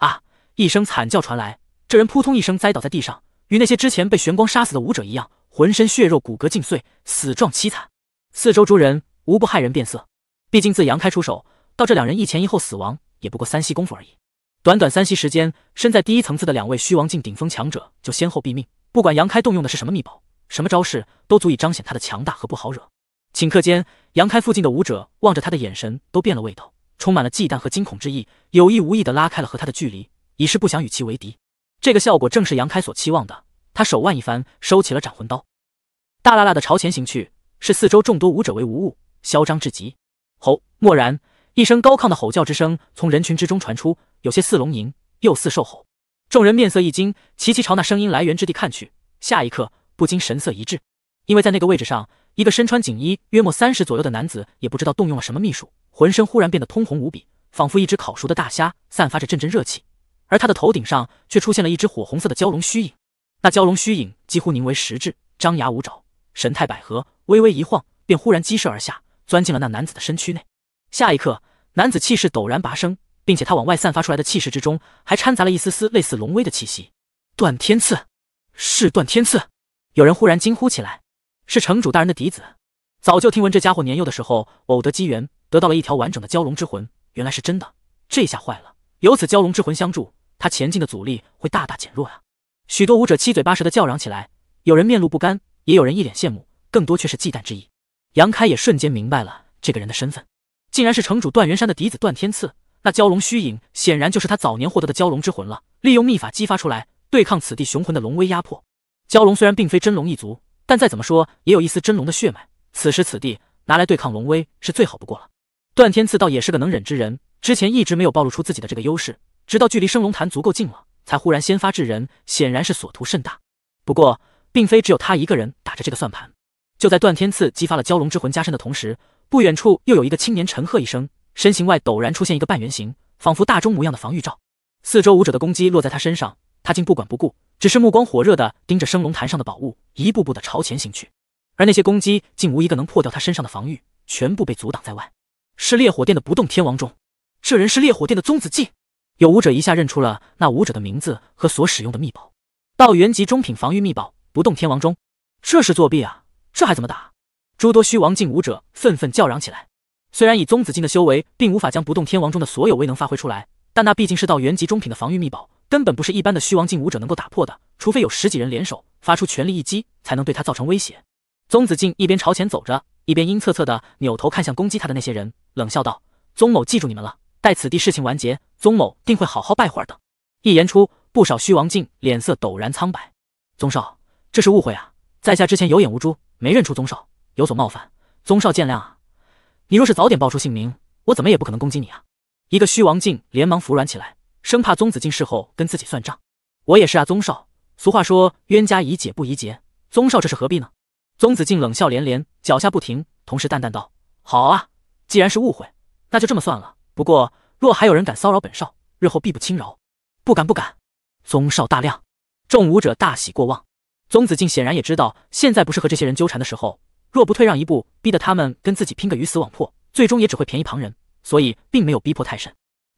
啊！一声惨叫传来，这人扑通一声栽倒在地上，与那些之前被玄光杀死的武者一样，浑身血肉骨骼尽碎，死状凄惨。四周诸人无不骇人变色。毕竟自杨开出手，到这两人一前一后死亡，也不过三息功夫而已。短短三息时间，身在第一层次的两位虚王境顶峰强者就先后毙命。不管杨开动用的是什么秘宝、什么招式，都足以彰显他的强大和不好惹。顷刻间，杨开附近的武者望着他的眼神都变了味道，充满了忌惮和惊恐之意，有意无意的拉开了和他的距离，已是不想与其为敌。这个效果正是杨开所期望的。他手腕一翻，收起了斩魂刀，大辣辣的朝前行去，视四周众多武者为无物，嚣张至极。吼！蓦然。一声高亢的吼叫之声从人群之中传出，有些似龙吟，又似兽吼。众人面色一惊，齐齐朝那声音来源之地看去。下一刻，不禁神色一滞，因为在那个位置上，一个身穿锦衣、约莫三十左右的男子，也不知道动用了什么秘术，浑身忽然变得通红无比，仿佛一只烤熟的大虾，散发着阵阵热气。而他的头顶上却出现了一只火红色的蛟龙虚影，那蛟龙虚影几乎凝为实质，张牙舞爪，神态百合，微微一晃，便忽然激射而下，钻进了那男子的身躯内。下一刻。男子气势陡然拔升，并且他往外散发出来的气势之中，还掺杂了一丝丝类似龙威的气息。段天赐，是段天赐！有人忽然惊呼起来：“是城主大人的嫡子！”早就听闻这家伙年幼的时候偶得机缘，得到了一条完整的蛟龙之魂，原来是真的！这下坏了，有此蛟龙之魂相助，他前进的阻力会大大减弱啊！许多武者七嘴八舌的叫嚷起来，有人面露不甘，也有人一脸羡慕，更多却是忌惮之意。杨开也瞬间明白了这个人的身份。竟然是城主段元山的嫡子段天赐，那蛟龙虚影显然就是他早年获得的蛟龙之魂了，利用秘法激发出来，对抗此地雄浑的龙威压迫。蛟龙虽然并非真龙一族，但再怎么说也有一丝真龙的血脉，此时此地拿来对抗龙威是最好不过了。段天赐倒也是个能忍之人，之前一直没有暴露出自己的这个优势，直到距离升龙潭足够近了，才忽然先发制人，显然是所图甚大。不过，并非只有他一个人打着这个算盘。就在段天赐激发了蛟龙之魂加身的同时。不远处又有一个青年沉喝一声，身形外陡然出现一个半圆形，仿佛大钟模样的防御罩。四周武者的攻击落在他身上，他竟不管不顾，只是目光火热的盯着升龙坛上的宝物，一步步的朝前行去。而那些攻击竟无一个能破掉他身上的防御，全部被阻挡在外。是烈火殿的不动天王钟，这人是烈火殿的宗子敬。有武者一下认出了那武者的名字和所使用的秘宝，道元级中品防御秘宝不动天王钟。这是作弊啊！这还怎么打？诸多虚王境武者愤愤叫嚷起来。虽然以宗子敬的修为，并无法将不动天王中的所有威能发挥出来，但那毕竟是道元级中品的防御秘宝，根本不是一般的虚王境武者能够打破的。除非有十几人联手，发出全力一击，才能对他造成威胁。宗子敬一边朝前走着，一边阴恻恻的扭头看向攻击他的那些人，冷笑道：“宗某记住你们了，待此地事情完结，宗某定会好好拜会儿的。”一言出，不少虚王境脸色陡然苍白。宗少，这是误会啊，在下之前有眼无珠，没认出宗少。有所冒犯，宗少见谅啊！你若是早点报出姓名，我怎么也不可能攻击你啊！一个虚王境连忙服软起来，生怕宗子敬事后跟自己算账。我也是啊，宗少，俗话说冤家宜解不宜结，宗少这是何必呢？宗子敬冷笑连连，脚下不停，同时淡淡道：“好啊，既然是误会，那就这么算了。不过若还有人敢骚扰本少，日后必不轻饶。”不敢不敢，宗少大量。众武者大喜过望，宗子敬显然也知道现在不是和这些人纠缠的时候。若不退让一步，逼得他们跟自己拼个鱼死网破，最终也只会便宜旁人。所以并没有逼迫太甚。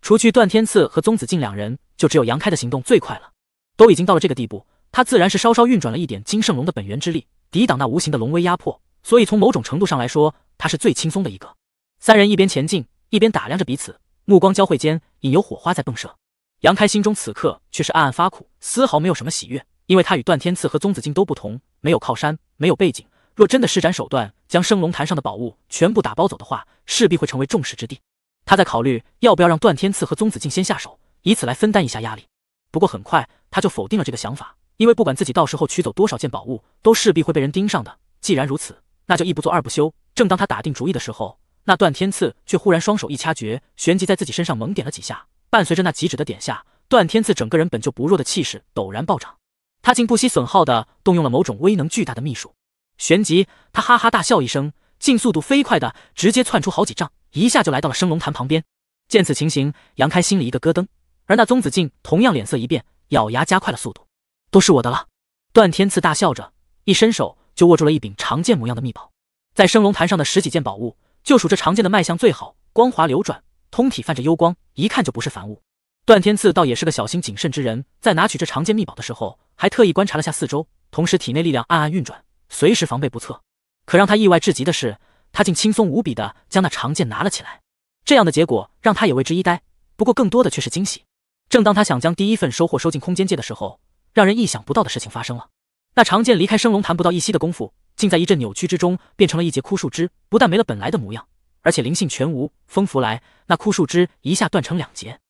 除去段天赐和宗子敬两人，就只有杨开的行动最快了。都已经到了这个地步，他自然是稍稍运转了一点金圣龙的本源之力，抵挡那无形的龙威压迫。所以从某种程度上来说，他是最轻松的一个。三人一边前进，一边打量着彼此，目光交汇间，隐有火花在迸射。杨开心中此刻却是暗暗发苦，丝毫没有什么喜悦，因为他与段天赐和宗子敬都不同，没有靠山，没有背景。若真的施展手段，将升龙坛上的宝物全部打包走的话，势必会成为众矢之的。他在考虑要不要让段天赐和宗子敬先下手，以此来分担一下压力。不过很快他就否定了这个想法，因为不管自己到时候取走多少件宝物，都势必会被人盯上的。既然如此，那就一不做二不休。正当他打定主意的时候，那段天赐却忽然双手一掐诀，旋即在自己身上猛点了几下。伴随着那几指的点下，段天赐整个人本就不弱的气势陡然暴涨，他竟不惜损耗的动用了某种威能巨大的秘术。旋即，他哈哈大笑一声，竟速度飞快的直接窜出好几丈，一下就来到了升龙坛旁边。见此情形，杨开心里一个咯噔，而那宗子敬同样脸色一变，咬牙加快了速度。都是我的了！段天赐大笑着，一伸手就握住了一柄长剑模样的秘宝。在升龙坛上的十几件宝物，就属这长剑的卖相最好，光滑流转，通体泛着幽光，一看就不是凡物。段天赐倒也是个小心谨慎之人，在拿取这长剑秘宝的时候，还特意观察了下四周，同时体内力量暗暗运转。随时防备不测，可让他意外至极的是，他竟轻松无比的将那长剑拿了起来。这样的结果让他也为之一呆，不过更多的却是惊喜。正当他想将第一份收获收进空间界的时候，让人意想不到的事情发生了。那长剑离开升龙潭不到一息的功夫，竟在一阵扭曲之中变成了一截枯树枝，不但没了本来的模样，而且灵性全无。风拂来，那枯树枝一下断成两截，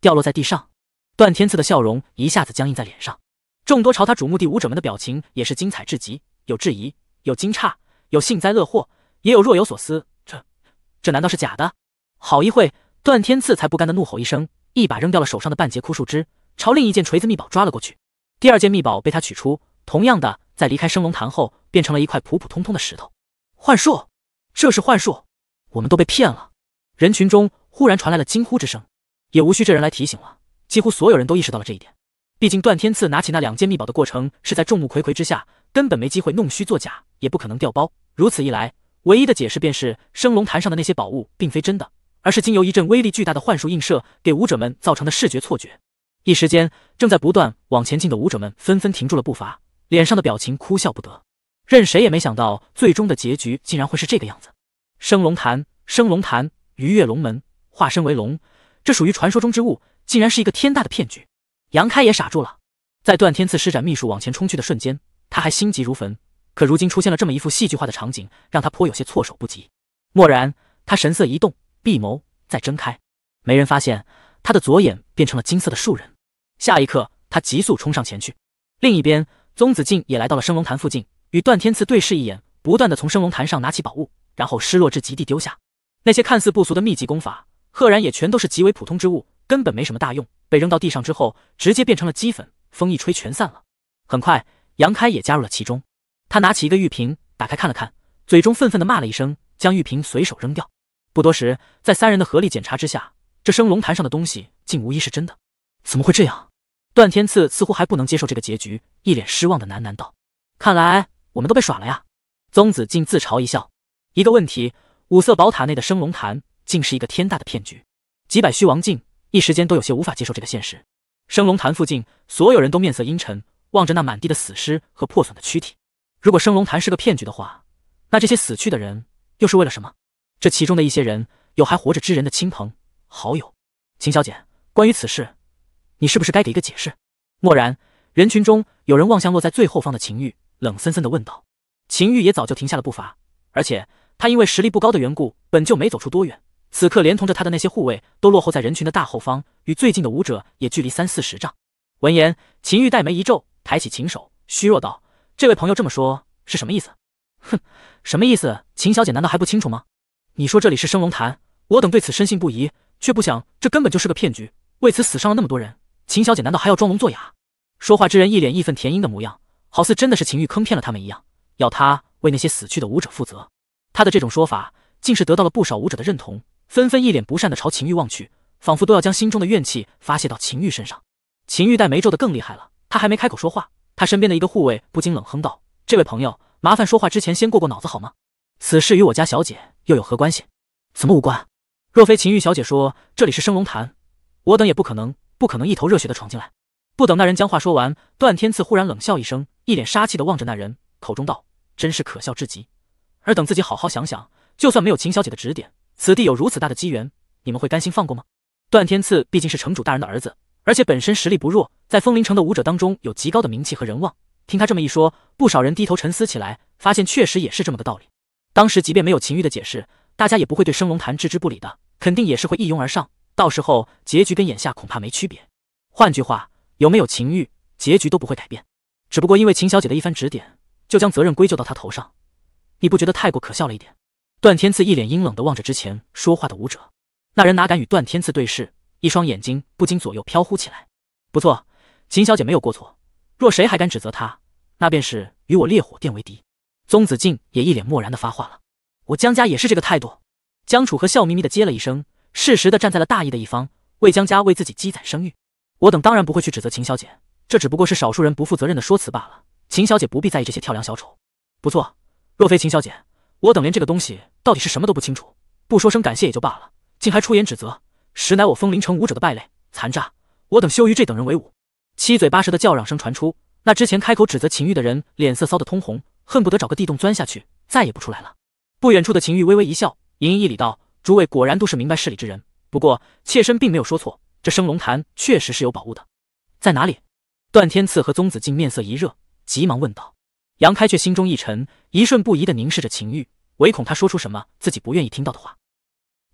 掉落在地上。段天赐的笑容一下子僵硬在脸上，众多朝他瞩目的舞者们的表情也是精彩至极。有质疑，有惊诧，有幸灾乐祸，也有若有所思。这，这难道是假的？好一会，段天赐才不甘的怒吼一声，一把扔掉了手上的半截枯树枝，朝另一件锤子秘宝抓了过去。第二件秘宝被他取出，同样的，在离开升龙潭后，变成了一块普普通通的石头。幻术，这是幻术，我们都被骗了。人群中忽然传来了惊呼之声，也无需这人来提醒了，几乎所有人都意识到了这一点。毕竟段天赐拿起那两件秘宝的过程是在众目睽睽之下。根本没机会弄虚作假，也不可能掉包。如此一来，唯一的解释便是升龙潭上的那些宝物并非真的，而是经由一阵威力巨大的幻术映射，给武者们造成的视觉错觉。一时间，正在不断往前进的武者们纷纷停住了步伐，脸上的表情哭笑不得。任谁也没想到，最终的结局竟然会是这个样子。升龙潭，升龙潭，鱼跃龙门，化身为龙，这属于传说中之物，竟然是一个天大的骗局。杨开也傻住了，在段天赐施展秘术往前冲去的瞬间。他还心急如焚，可如今出现了这么一副戏剧化的场景，让他颇有些措手不及。蓦然，他神色一动，闭眸再睁开，没人发现他的左眼变成了金色的树人。下一刻，他急速冲上前去。另一边，宗子敬也来到了升龙潭附近，与段天赐对视一眼，不断的从升龙潭上拿起宝物，然后失落至极地丢下。那些看似不俗的秘籍功法，赫然也全都是极为普通之物，根本没什么大用。被扔到地上之后，直接变成了齑粉，风一吹全散了。很快。杨开也加入了其中，他拿起一个玉瓶，打开看了看，嘴中愤愤的骂了一声，将玉瓶随手扔掉。不多时，在三人的合力检查之下，这升龙坛上的东西竟无一是真的，怎么会这样？段天赐似乎还不能接受这个结局，一脸失望的喃喃道：“看来我们都被耍了呀。”宗子竟自嘲一笑：“一个问题，五色宝塔内的升龙坛竟是一个天大的骗局。”几百虚王境一时间都有些无法接受这个现实。升龙坛附近，所有人都面色阴沉。望着那满地的死尸和破损的躯体，如果升龙潭是个骗局的话，那这些死去的人又是为了什么？这其中的一些人，有还活着之人的亲朋好友。秦小姐，关于此事，你是不是该给一个解释？蓦然，人群中有人望向落在最后方的秦玉，冷森森的问道。秦玉也早就停下了步伐，而且他因为实力不高的缘故，本就没走出多远，此刻连同着他的那些护卫都落后在人群的大后方，与最近的武者也距离三四十丈。闻言，秦玉黛眉一皱。抬起琴手，虚弱道：“这位朋友这么说是什么意思？”“哼，什么意思？秦小姐难道还不清楚吗？”“你说这里是升龙潭，我等对此深信不疑，却不想这根本就是个骗局，为此死伤了那么多人。秦小姐难道还要装聋作哑？”说话之人一脸义愤填膺的模样，好似真的是秦玉坑骗了他们一样，要他为那些死去的武者负责。他的这种说法，竟是得到了不少武者的认同，纷纷一脸不善的朝秦玉望去，仿佛都要将心中的怨气发泄到秦玉身上。秦玉带眉皱的更厉害了。他还没开口说话，他身边的一个护卫不禁冷哼道：“这位朋友，麻烦说话之前先过过脑子好吗？此事与我家小姐又有何关系？怎么无关？若非秦玉小姐说这里是升龙潭，我等也不可能不可能一头热血的闯进来。”不等那人将话说完，段天赐忽然冷笑一声，一脸杀气的望着那人，口中道：“真是可笑至极。而等自己好好想想，就算没有秦小姐的指点，此地有如此大的机缘，你们会甘心放过吗？”段天赐毕竟是城主大人的儿子。而且本身实力不弱，在风林城的武者当中有极高的名气和人望。听他这么一说，不少人低头沉思起来，发现确实也是这么个道理。当时即便没有秦玉的解释，大家也不会对升龙潭置之不理的，肯定也是会一拥而上。到时候结局跟眼下恐怕没区别。换句话，有没有秦玉，结局都不会改变。只不过因为秦小姐的一番指点，就将责任归咎到她头上，你不觉得太过可笑了一点？段天赐一脸阴冷地望着之前说话的武者，那人哪敢与段天赐对视。一双眼睛不禁左右飘忽起来。不错，秦小姐没有过错。若谁还敢指责她，那便是与我烈火殿为敌。宗子敬也一脸漠然的发话了。我江家也是这个态度。江楚和笑眯眯的接了一声，适时的站在了大义的一方，为江家为自己积攒声誉。我等当然不会去指责秦小姐，这只不过是少数人不负责任的说辞罢了。秦小姐不必在意这些跳梁小丑。不错，若非秦小姐，我等连这个东西到底是什么都不清楚，不说声感谢也就罢了，竟还出言指责。实乃我风铃城武者的败类残渣，我等羞于这等人为伍。七嘴八舌的叫嚷声传出，那之前开口指责秦玉的人脸色臊得通红，恨不得找个地洞钻下去，再也不出来了。不远处的秦玉微微一笑，盈盈一礼道：“诸位果然都是明白事理之人，不过妾身并没有说错，这升龙潭确实是有宝物的，在哪里？”段天赐和宗子敬面色一热，急忙问道。杨开却心中一沉，一瞬不移地凝视着秦玉，唯恐他说出什么自己不愿意听到的话。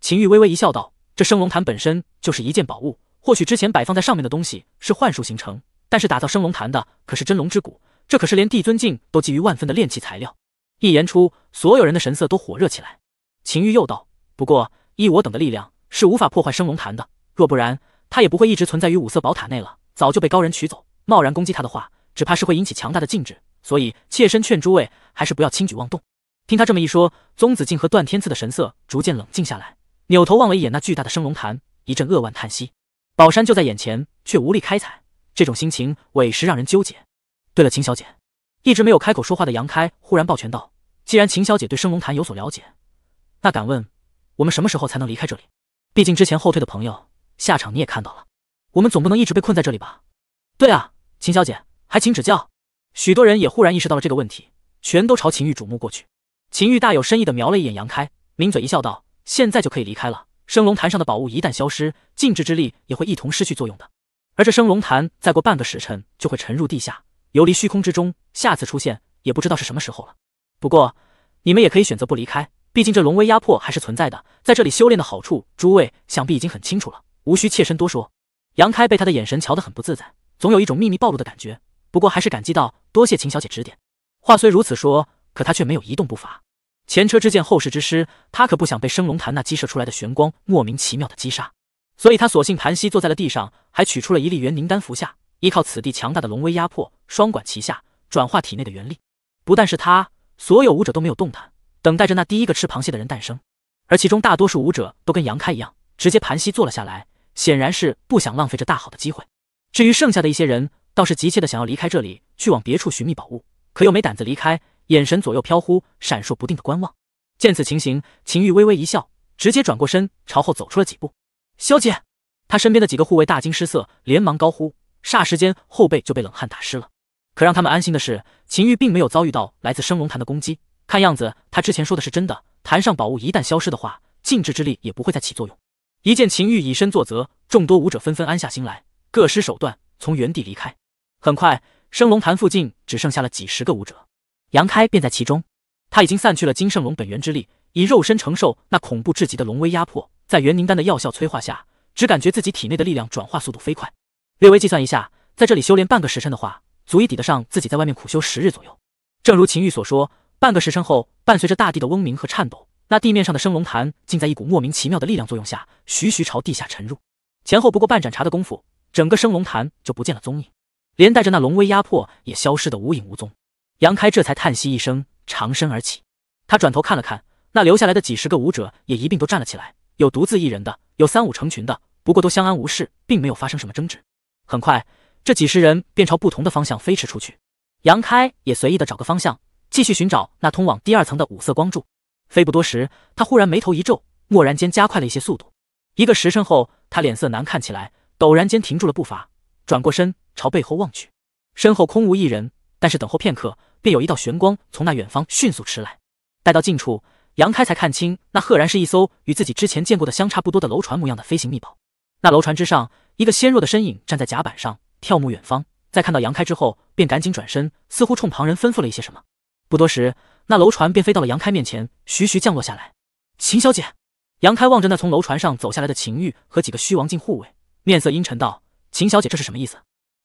秦玉微微一笑，道。这升龙坛本身就是一件宝物，或许之前摆放在上面的东西是幻术形成，但是打造升龙坛的可是真龙之骨，这可是连帝尊境都觊觎万分的炼器材料。一言出，所有人的神色都火热起来。秦玉又道：“不过依我等的力量，是无法破坏升龙坛的。若不然，它也不会一直存在于五色宝塔内了，早就被高人取走。贸然攻击它的话，只怕是会引起强大的禁制。所以妾身劝诸位，还是不要轻举妄动。”听他这么一说，宗子敬和段天赐的神色逐渐冷静下来。扭头望了一眼那巨大的升龙潭，一阵扼腕叹息。宝山就在眼前，却无力开采，这种心情委实让人纠结。对了，秦小姐，一直没有开口说话的杨开忽然抱拳道：“既然秦小姐对升龙潭有所了解，那敢问我们什么时候才能离开这里？毕竟之前后退的朋友下场你也看到了，我们总不能一直被困在这里吧？”“对啊，秦小姐，还请指教。”许多人也忽然意识到了这个问题，全都朝秦玉瞩目过去。秦玉大有深意的瞄了一眼杨开，抿嘴一笑，道：现在就可以离开了。升龙坛上的宝物一旦消失，禁制之力也会一同失去作用的。而这升龙坛再过半个时辰就会沉入地下，游离虚空之中，下次出现也不知道是什么时候了。不过你们也可以选择不离开，毕竟这龙威压迫还是存在的。在这里修炼的好处，诸位想必已经很清楚了，无需妾身多说。杨开被他的眼神瞧得很不自在，总有一种秘密暴露的感觉。不过还是感激到多谢秦小姐指点。话虽如此说，可他却没有移动步伐。前车之鉴，后世之师。他可不想被升龙潭那激射出来的玄光莫名其妙的击杀，所以他索性盘膝坐在了地上，还取出了一粒元灵丹服下，依靠此地强大的龙威压迫，双管齐下转化体内的元力。不但是他，所有武者都没有动弹，等待着那第一个吃螃蟹的人诞生。而其中大多数武者都跟杨开一样，直接盘膝坐了下来，显然是不想浪费这大好的机会。至于剩下的一些人，倒是急切的想要离开这里，去往别处寻觅宝物，可又没胆子离开。眼神左右飘忽，闪烁不定的观望。见此情形，秦玉微微一笑，直接转过身，朝后走出了几步。小姐，他身边的几个护卫大惊失色，连忙高呼，霎时间后背就被冷汗打湿了。可让他们安心的是，秦玉并没有遭遇到来自升龙潭的攻击。看样子，他之前说的是真的。潭上宝物一旦消失的话，禁制之力也不会再起作用。一见秦玉以身作则，众多武者纷纷安下心来，各施手段从原地离开。很快，升龙潭附近只剩下了几十个武者。杨开便在其中，他已经散去了金圣龙本源之力，以肉身承受那恐怖至极的龙威压迫。在元凝丹的药效催化下，只感觉自己体内的力量转化速度飞快。略微计算一下，在这里修炼半个时辰的话，足以抵得上自己在外面苦修十日左右。正如秦玉所说，半个时辰后，伴随着大地的嗡鸣和颤抖，那地面上的升龙坛竟在一股莫名其妙的力量作用下，徐徐朝地下沉入。前后不过半盏茶的功夫，整个升龙坛就不见了踪影，连带着那龙威压迫也消失得无影无踪。杨开这才叹息一声，长身而起。他转头看了看那留下来的几十个武者，也一并都站了起来。有独自一人的，有三五成群的，不过都相安无事，并没有发生什么争执。很快，这几十人便朝不同的方向飞驰出去。杨开也随意的找个方向，继续寻找那通往第二层的五色光柱。飞不多时，他忽然眉头一皱，蓦然间加快了一些速度。一个时辰后，他脸色难看起来，陡然间停住了步伐，转过身朝背后望去，身后空无一人。但是等候片刻。便有一道玄光从那远方迅速驰来，待到近处，杨开才看清那赫然是一艘与自己之前见过的相差不多的楼船模样的飞行密宝。那楼船之上，一个纤弱的身影站在甲板上，眺目远方。在看到杨开之后，便赶紧转身，似乎冲旁人吩咐了一些什么。不多时，那楼船便飞到了杨开面前，徐徐降落下来。秦小姐，杨开望着那从楼船上走下来的秦玉和几个虚王境护卫，面色阴沉道：“秦小姐，这是什么意思？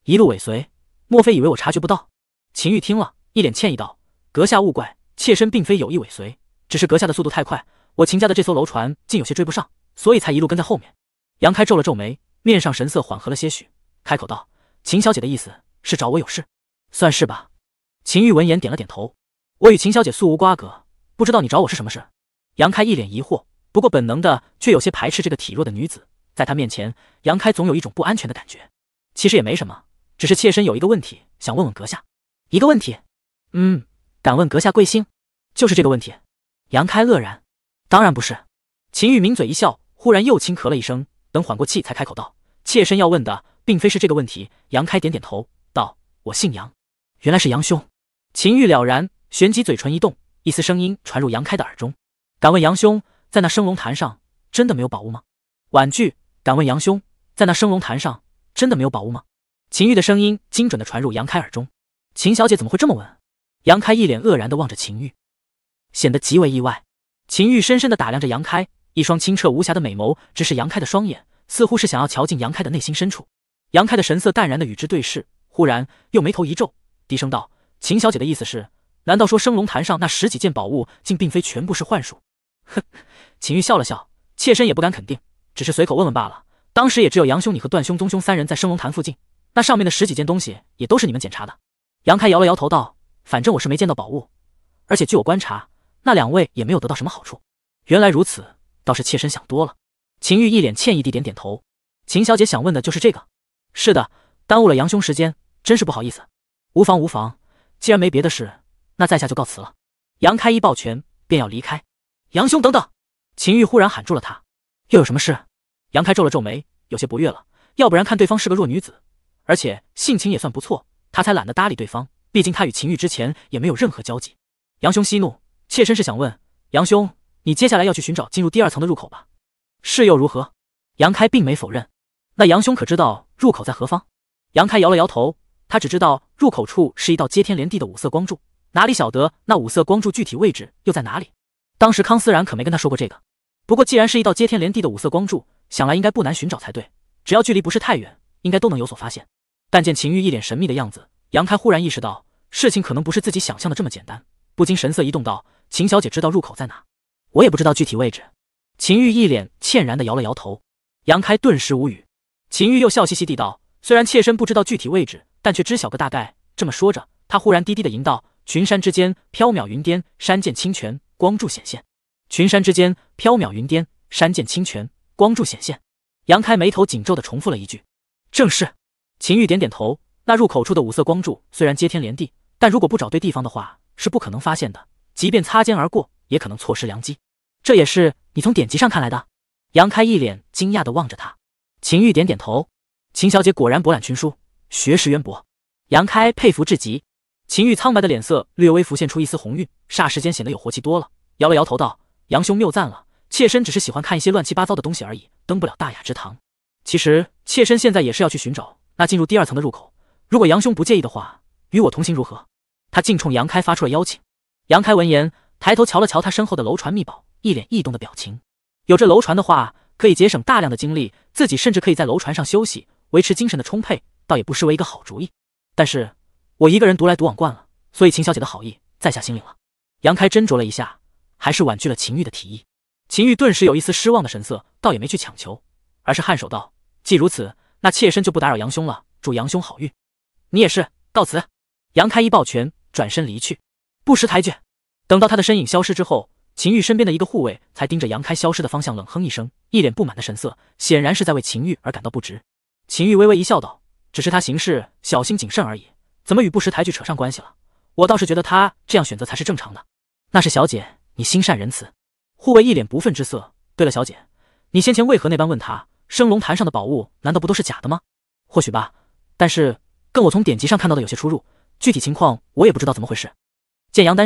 一路尾随，莫非以为我察觉不到？”秦玉听了。一脸歉意道：“阁下勿怪，妾身并非有意尾随，只是阁下的速度太快，我秦家的这艘楼船竟有些追不上，所以才一路跟在后面。”杨开皱了皱眉，面上神色缓和了些许，开口道：“秦小姐的意思是找我有事，算是吧？”秦玉闻言点了点头：“我与秦小姐素无瓜葛，不知道你找我是什么事。”杨开一脸疑惑，不过本能的却有些排斥这个体弱的女子，在她面前，杨开总有一种不安全的感觉。其实也没什么，只是妾身有一个问题想问问阁下，一个问题。嗯，敢问阁下贵姓？就是这个问题。杨开愕然，当然不是。秦玉抿嘴一笑，忽然又轻咳了一声，等缓过气才开口道：“妾身要问的，并非是这个问题。”杨开点点头，道：“我姓杨，原来是杨兄。”秦玉了然，旋即嘴唇一动，一丝声音传入杨开的耳中：“敢问杨兄，在那升龙潭上真的没有宝物吗？”婉拒，敢问杨兄，在那升龙潭上真的没有宝物吗？秦玉的声音精准的传入杨开耳中：“秦小姐怎么会这么问？”杨开一脸愕然地望着秦玉，显得极为意外。秦玉深深地打量着杨开，一双清澈无瑕的美眸直视杨开的双眼，似乎是想要瞧进杨开的内心深处。杨开的神色淡然地与之对视，忽然又眉头一皱，低声道：“秦小姐的意思是，难道说升龙潭上那十几件宝物，竟并非全部是幻术？”哼，秦玉笑了笑，妾身也不敢肯定，只是随口问问罢了。当时也只有杨兄你和段兄、宗兄三人在升龙潭附近，那上面的十几件东西也都是你们检查的。杨开摇了摇头道。反正我是没见到宝物，而且据我观察，那两位也没有得到什么好处。原来如此，倒是妾身想多了。秦玉一脸歉意地点点头。秦小姐想问的就是这个。是的，耽误了杨兄时间，真是不好意思。无妨无妨，既然没别的事，那在下就告辞了。杨开一抱拳便要离开。杨兄等等！秦玉忽然喊住了他。又有什么事？杨开皱了皱眉，有些不悦了。要不然看对方是个弱女子，而且性情也算不错，他才懒得搭理对方。毕竟他与秦玉之前也没有任何交集。杨兄息怒，妾身是想问杨兄，你接下来要去寻找进入第二层的入口吧？是又如何？杨开并没否认。那杨兄可知道入口在何方？杨开摇了摇头，他只知道入口处是一道接天连地的五色光柱，哪里晓得那五色光柱具体位置又在哪里？当时康思然可没跟他说过这个。不过既然是一道接天连地的五色光柱，想来应该不难寻找才对。只要距离不是太远，应该都能有所发现。但见秦玉一脸神秘的样子。杨开忽然意识到事情可能不是自己想象的这么简单，不禁神色一动，道：“秦小姐知道入口在哪？我也不知道具体位置。”秦玉一脸歉然的摇了摇头。杨开顿时无语。秦玉又笑嘻嘻地道：“虽然妾身不知道具体位置，但却知晓个大概。”这么说着，他忽然低低的吟道：“群山之间，缥缈云巅，山涧清泉，光柱显现。”群山之间，缥缈云巅，山涧清泉，光柱显现。杨开眉头紧皱的重复了一句：“正是。”秦玉点点头。那入口处的五色光柱虽然接天连地，但如果不找对地方的话，是不可能发现的。即便擦肩而过，也可能错失良机。这也是你从典籍上看来的？杨开一脸惊讶地望着他。秦玉点点头。秦小姐果然博览群书，学识渊博。杨开佩服至极。秦玉苍白的脸色略微浮现出一丝红晕，霎时间显得有活气多了，摇了摇头道：“杨兄谬赞了，妾身只是喜欢看一些乱七八糟的东西而已，登不了大雅之堂。其实妾身现在也是要去寻找那进入第二层的入口。”如果杨兄不介意的话，与我同行如何？他竟冲杨开发出了邀请。杨开闻言，抬头瞧了瞧他身后的楼船密宝，一脸异动的表情。有这楼船的话，可以节省大量的精力，自己甚至可以在楼船上休息，维持精神的充沛，倒也不失为一个好主意。但是，我一个人独来独往惯了，所以秦小姐的好意，在下心领了。杨开斟酌了一下，还是婉拒了秦玉的提议。秦玉顿时有一丝失望的神色，倒也没去强求，而是颔首道：“既如此，那妾身就不打扰杨兄了，祝杨兄好运。”你也是，告辞。杨开一抱拳，转身离去。不识抬举。等到他的身影消失之后，秦玉身边的一个护卫才盯着杨开消失的方向冷哼一声，一脸不满的神色，显然是在为秦玉而感到不值。秦玉微微一笑，道：“只是他行事小心谨慎而已，怎么与不识抬举扯上关系了？我倒是觉得他这样选择才是正常的。”那是小姐，你心善仁慈。护卫一脸不忿之色。对了，小姐，你先前为何那般问他？升龙坛上的宝物难道不都是假的吗？或许吧，但是。跟我从典籍上看到的有些出入，具体情况我也不知道怎么回事。见杨丹。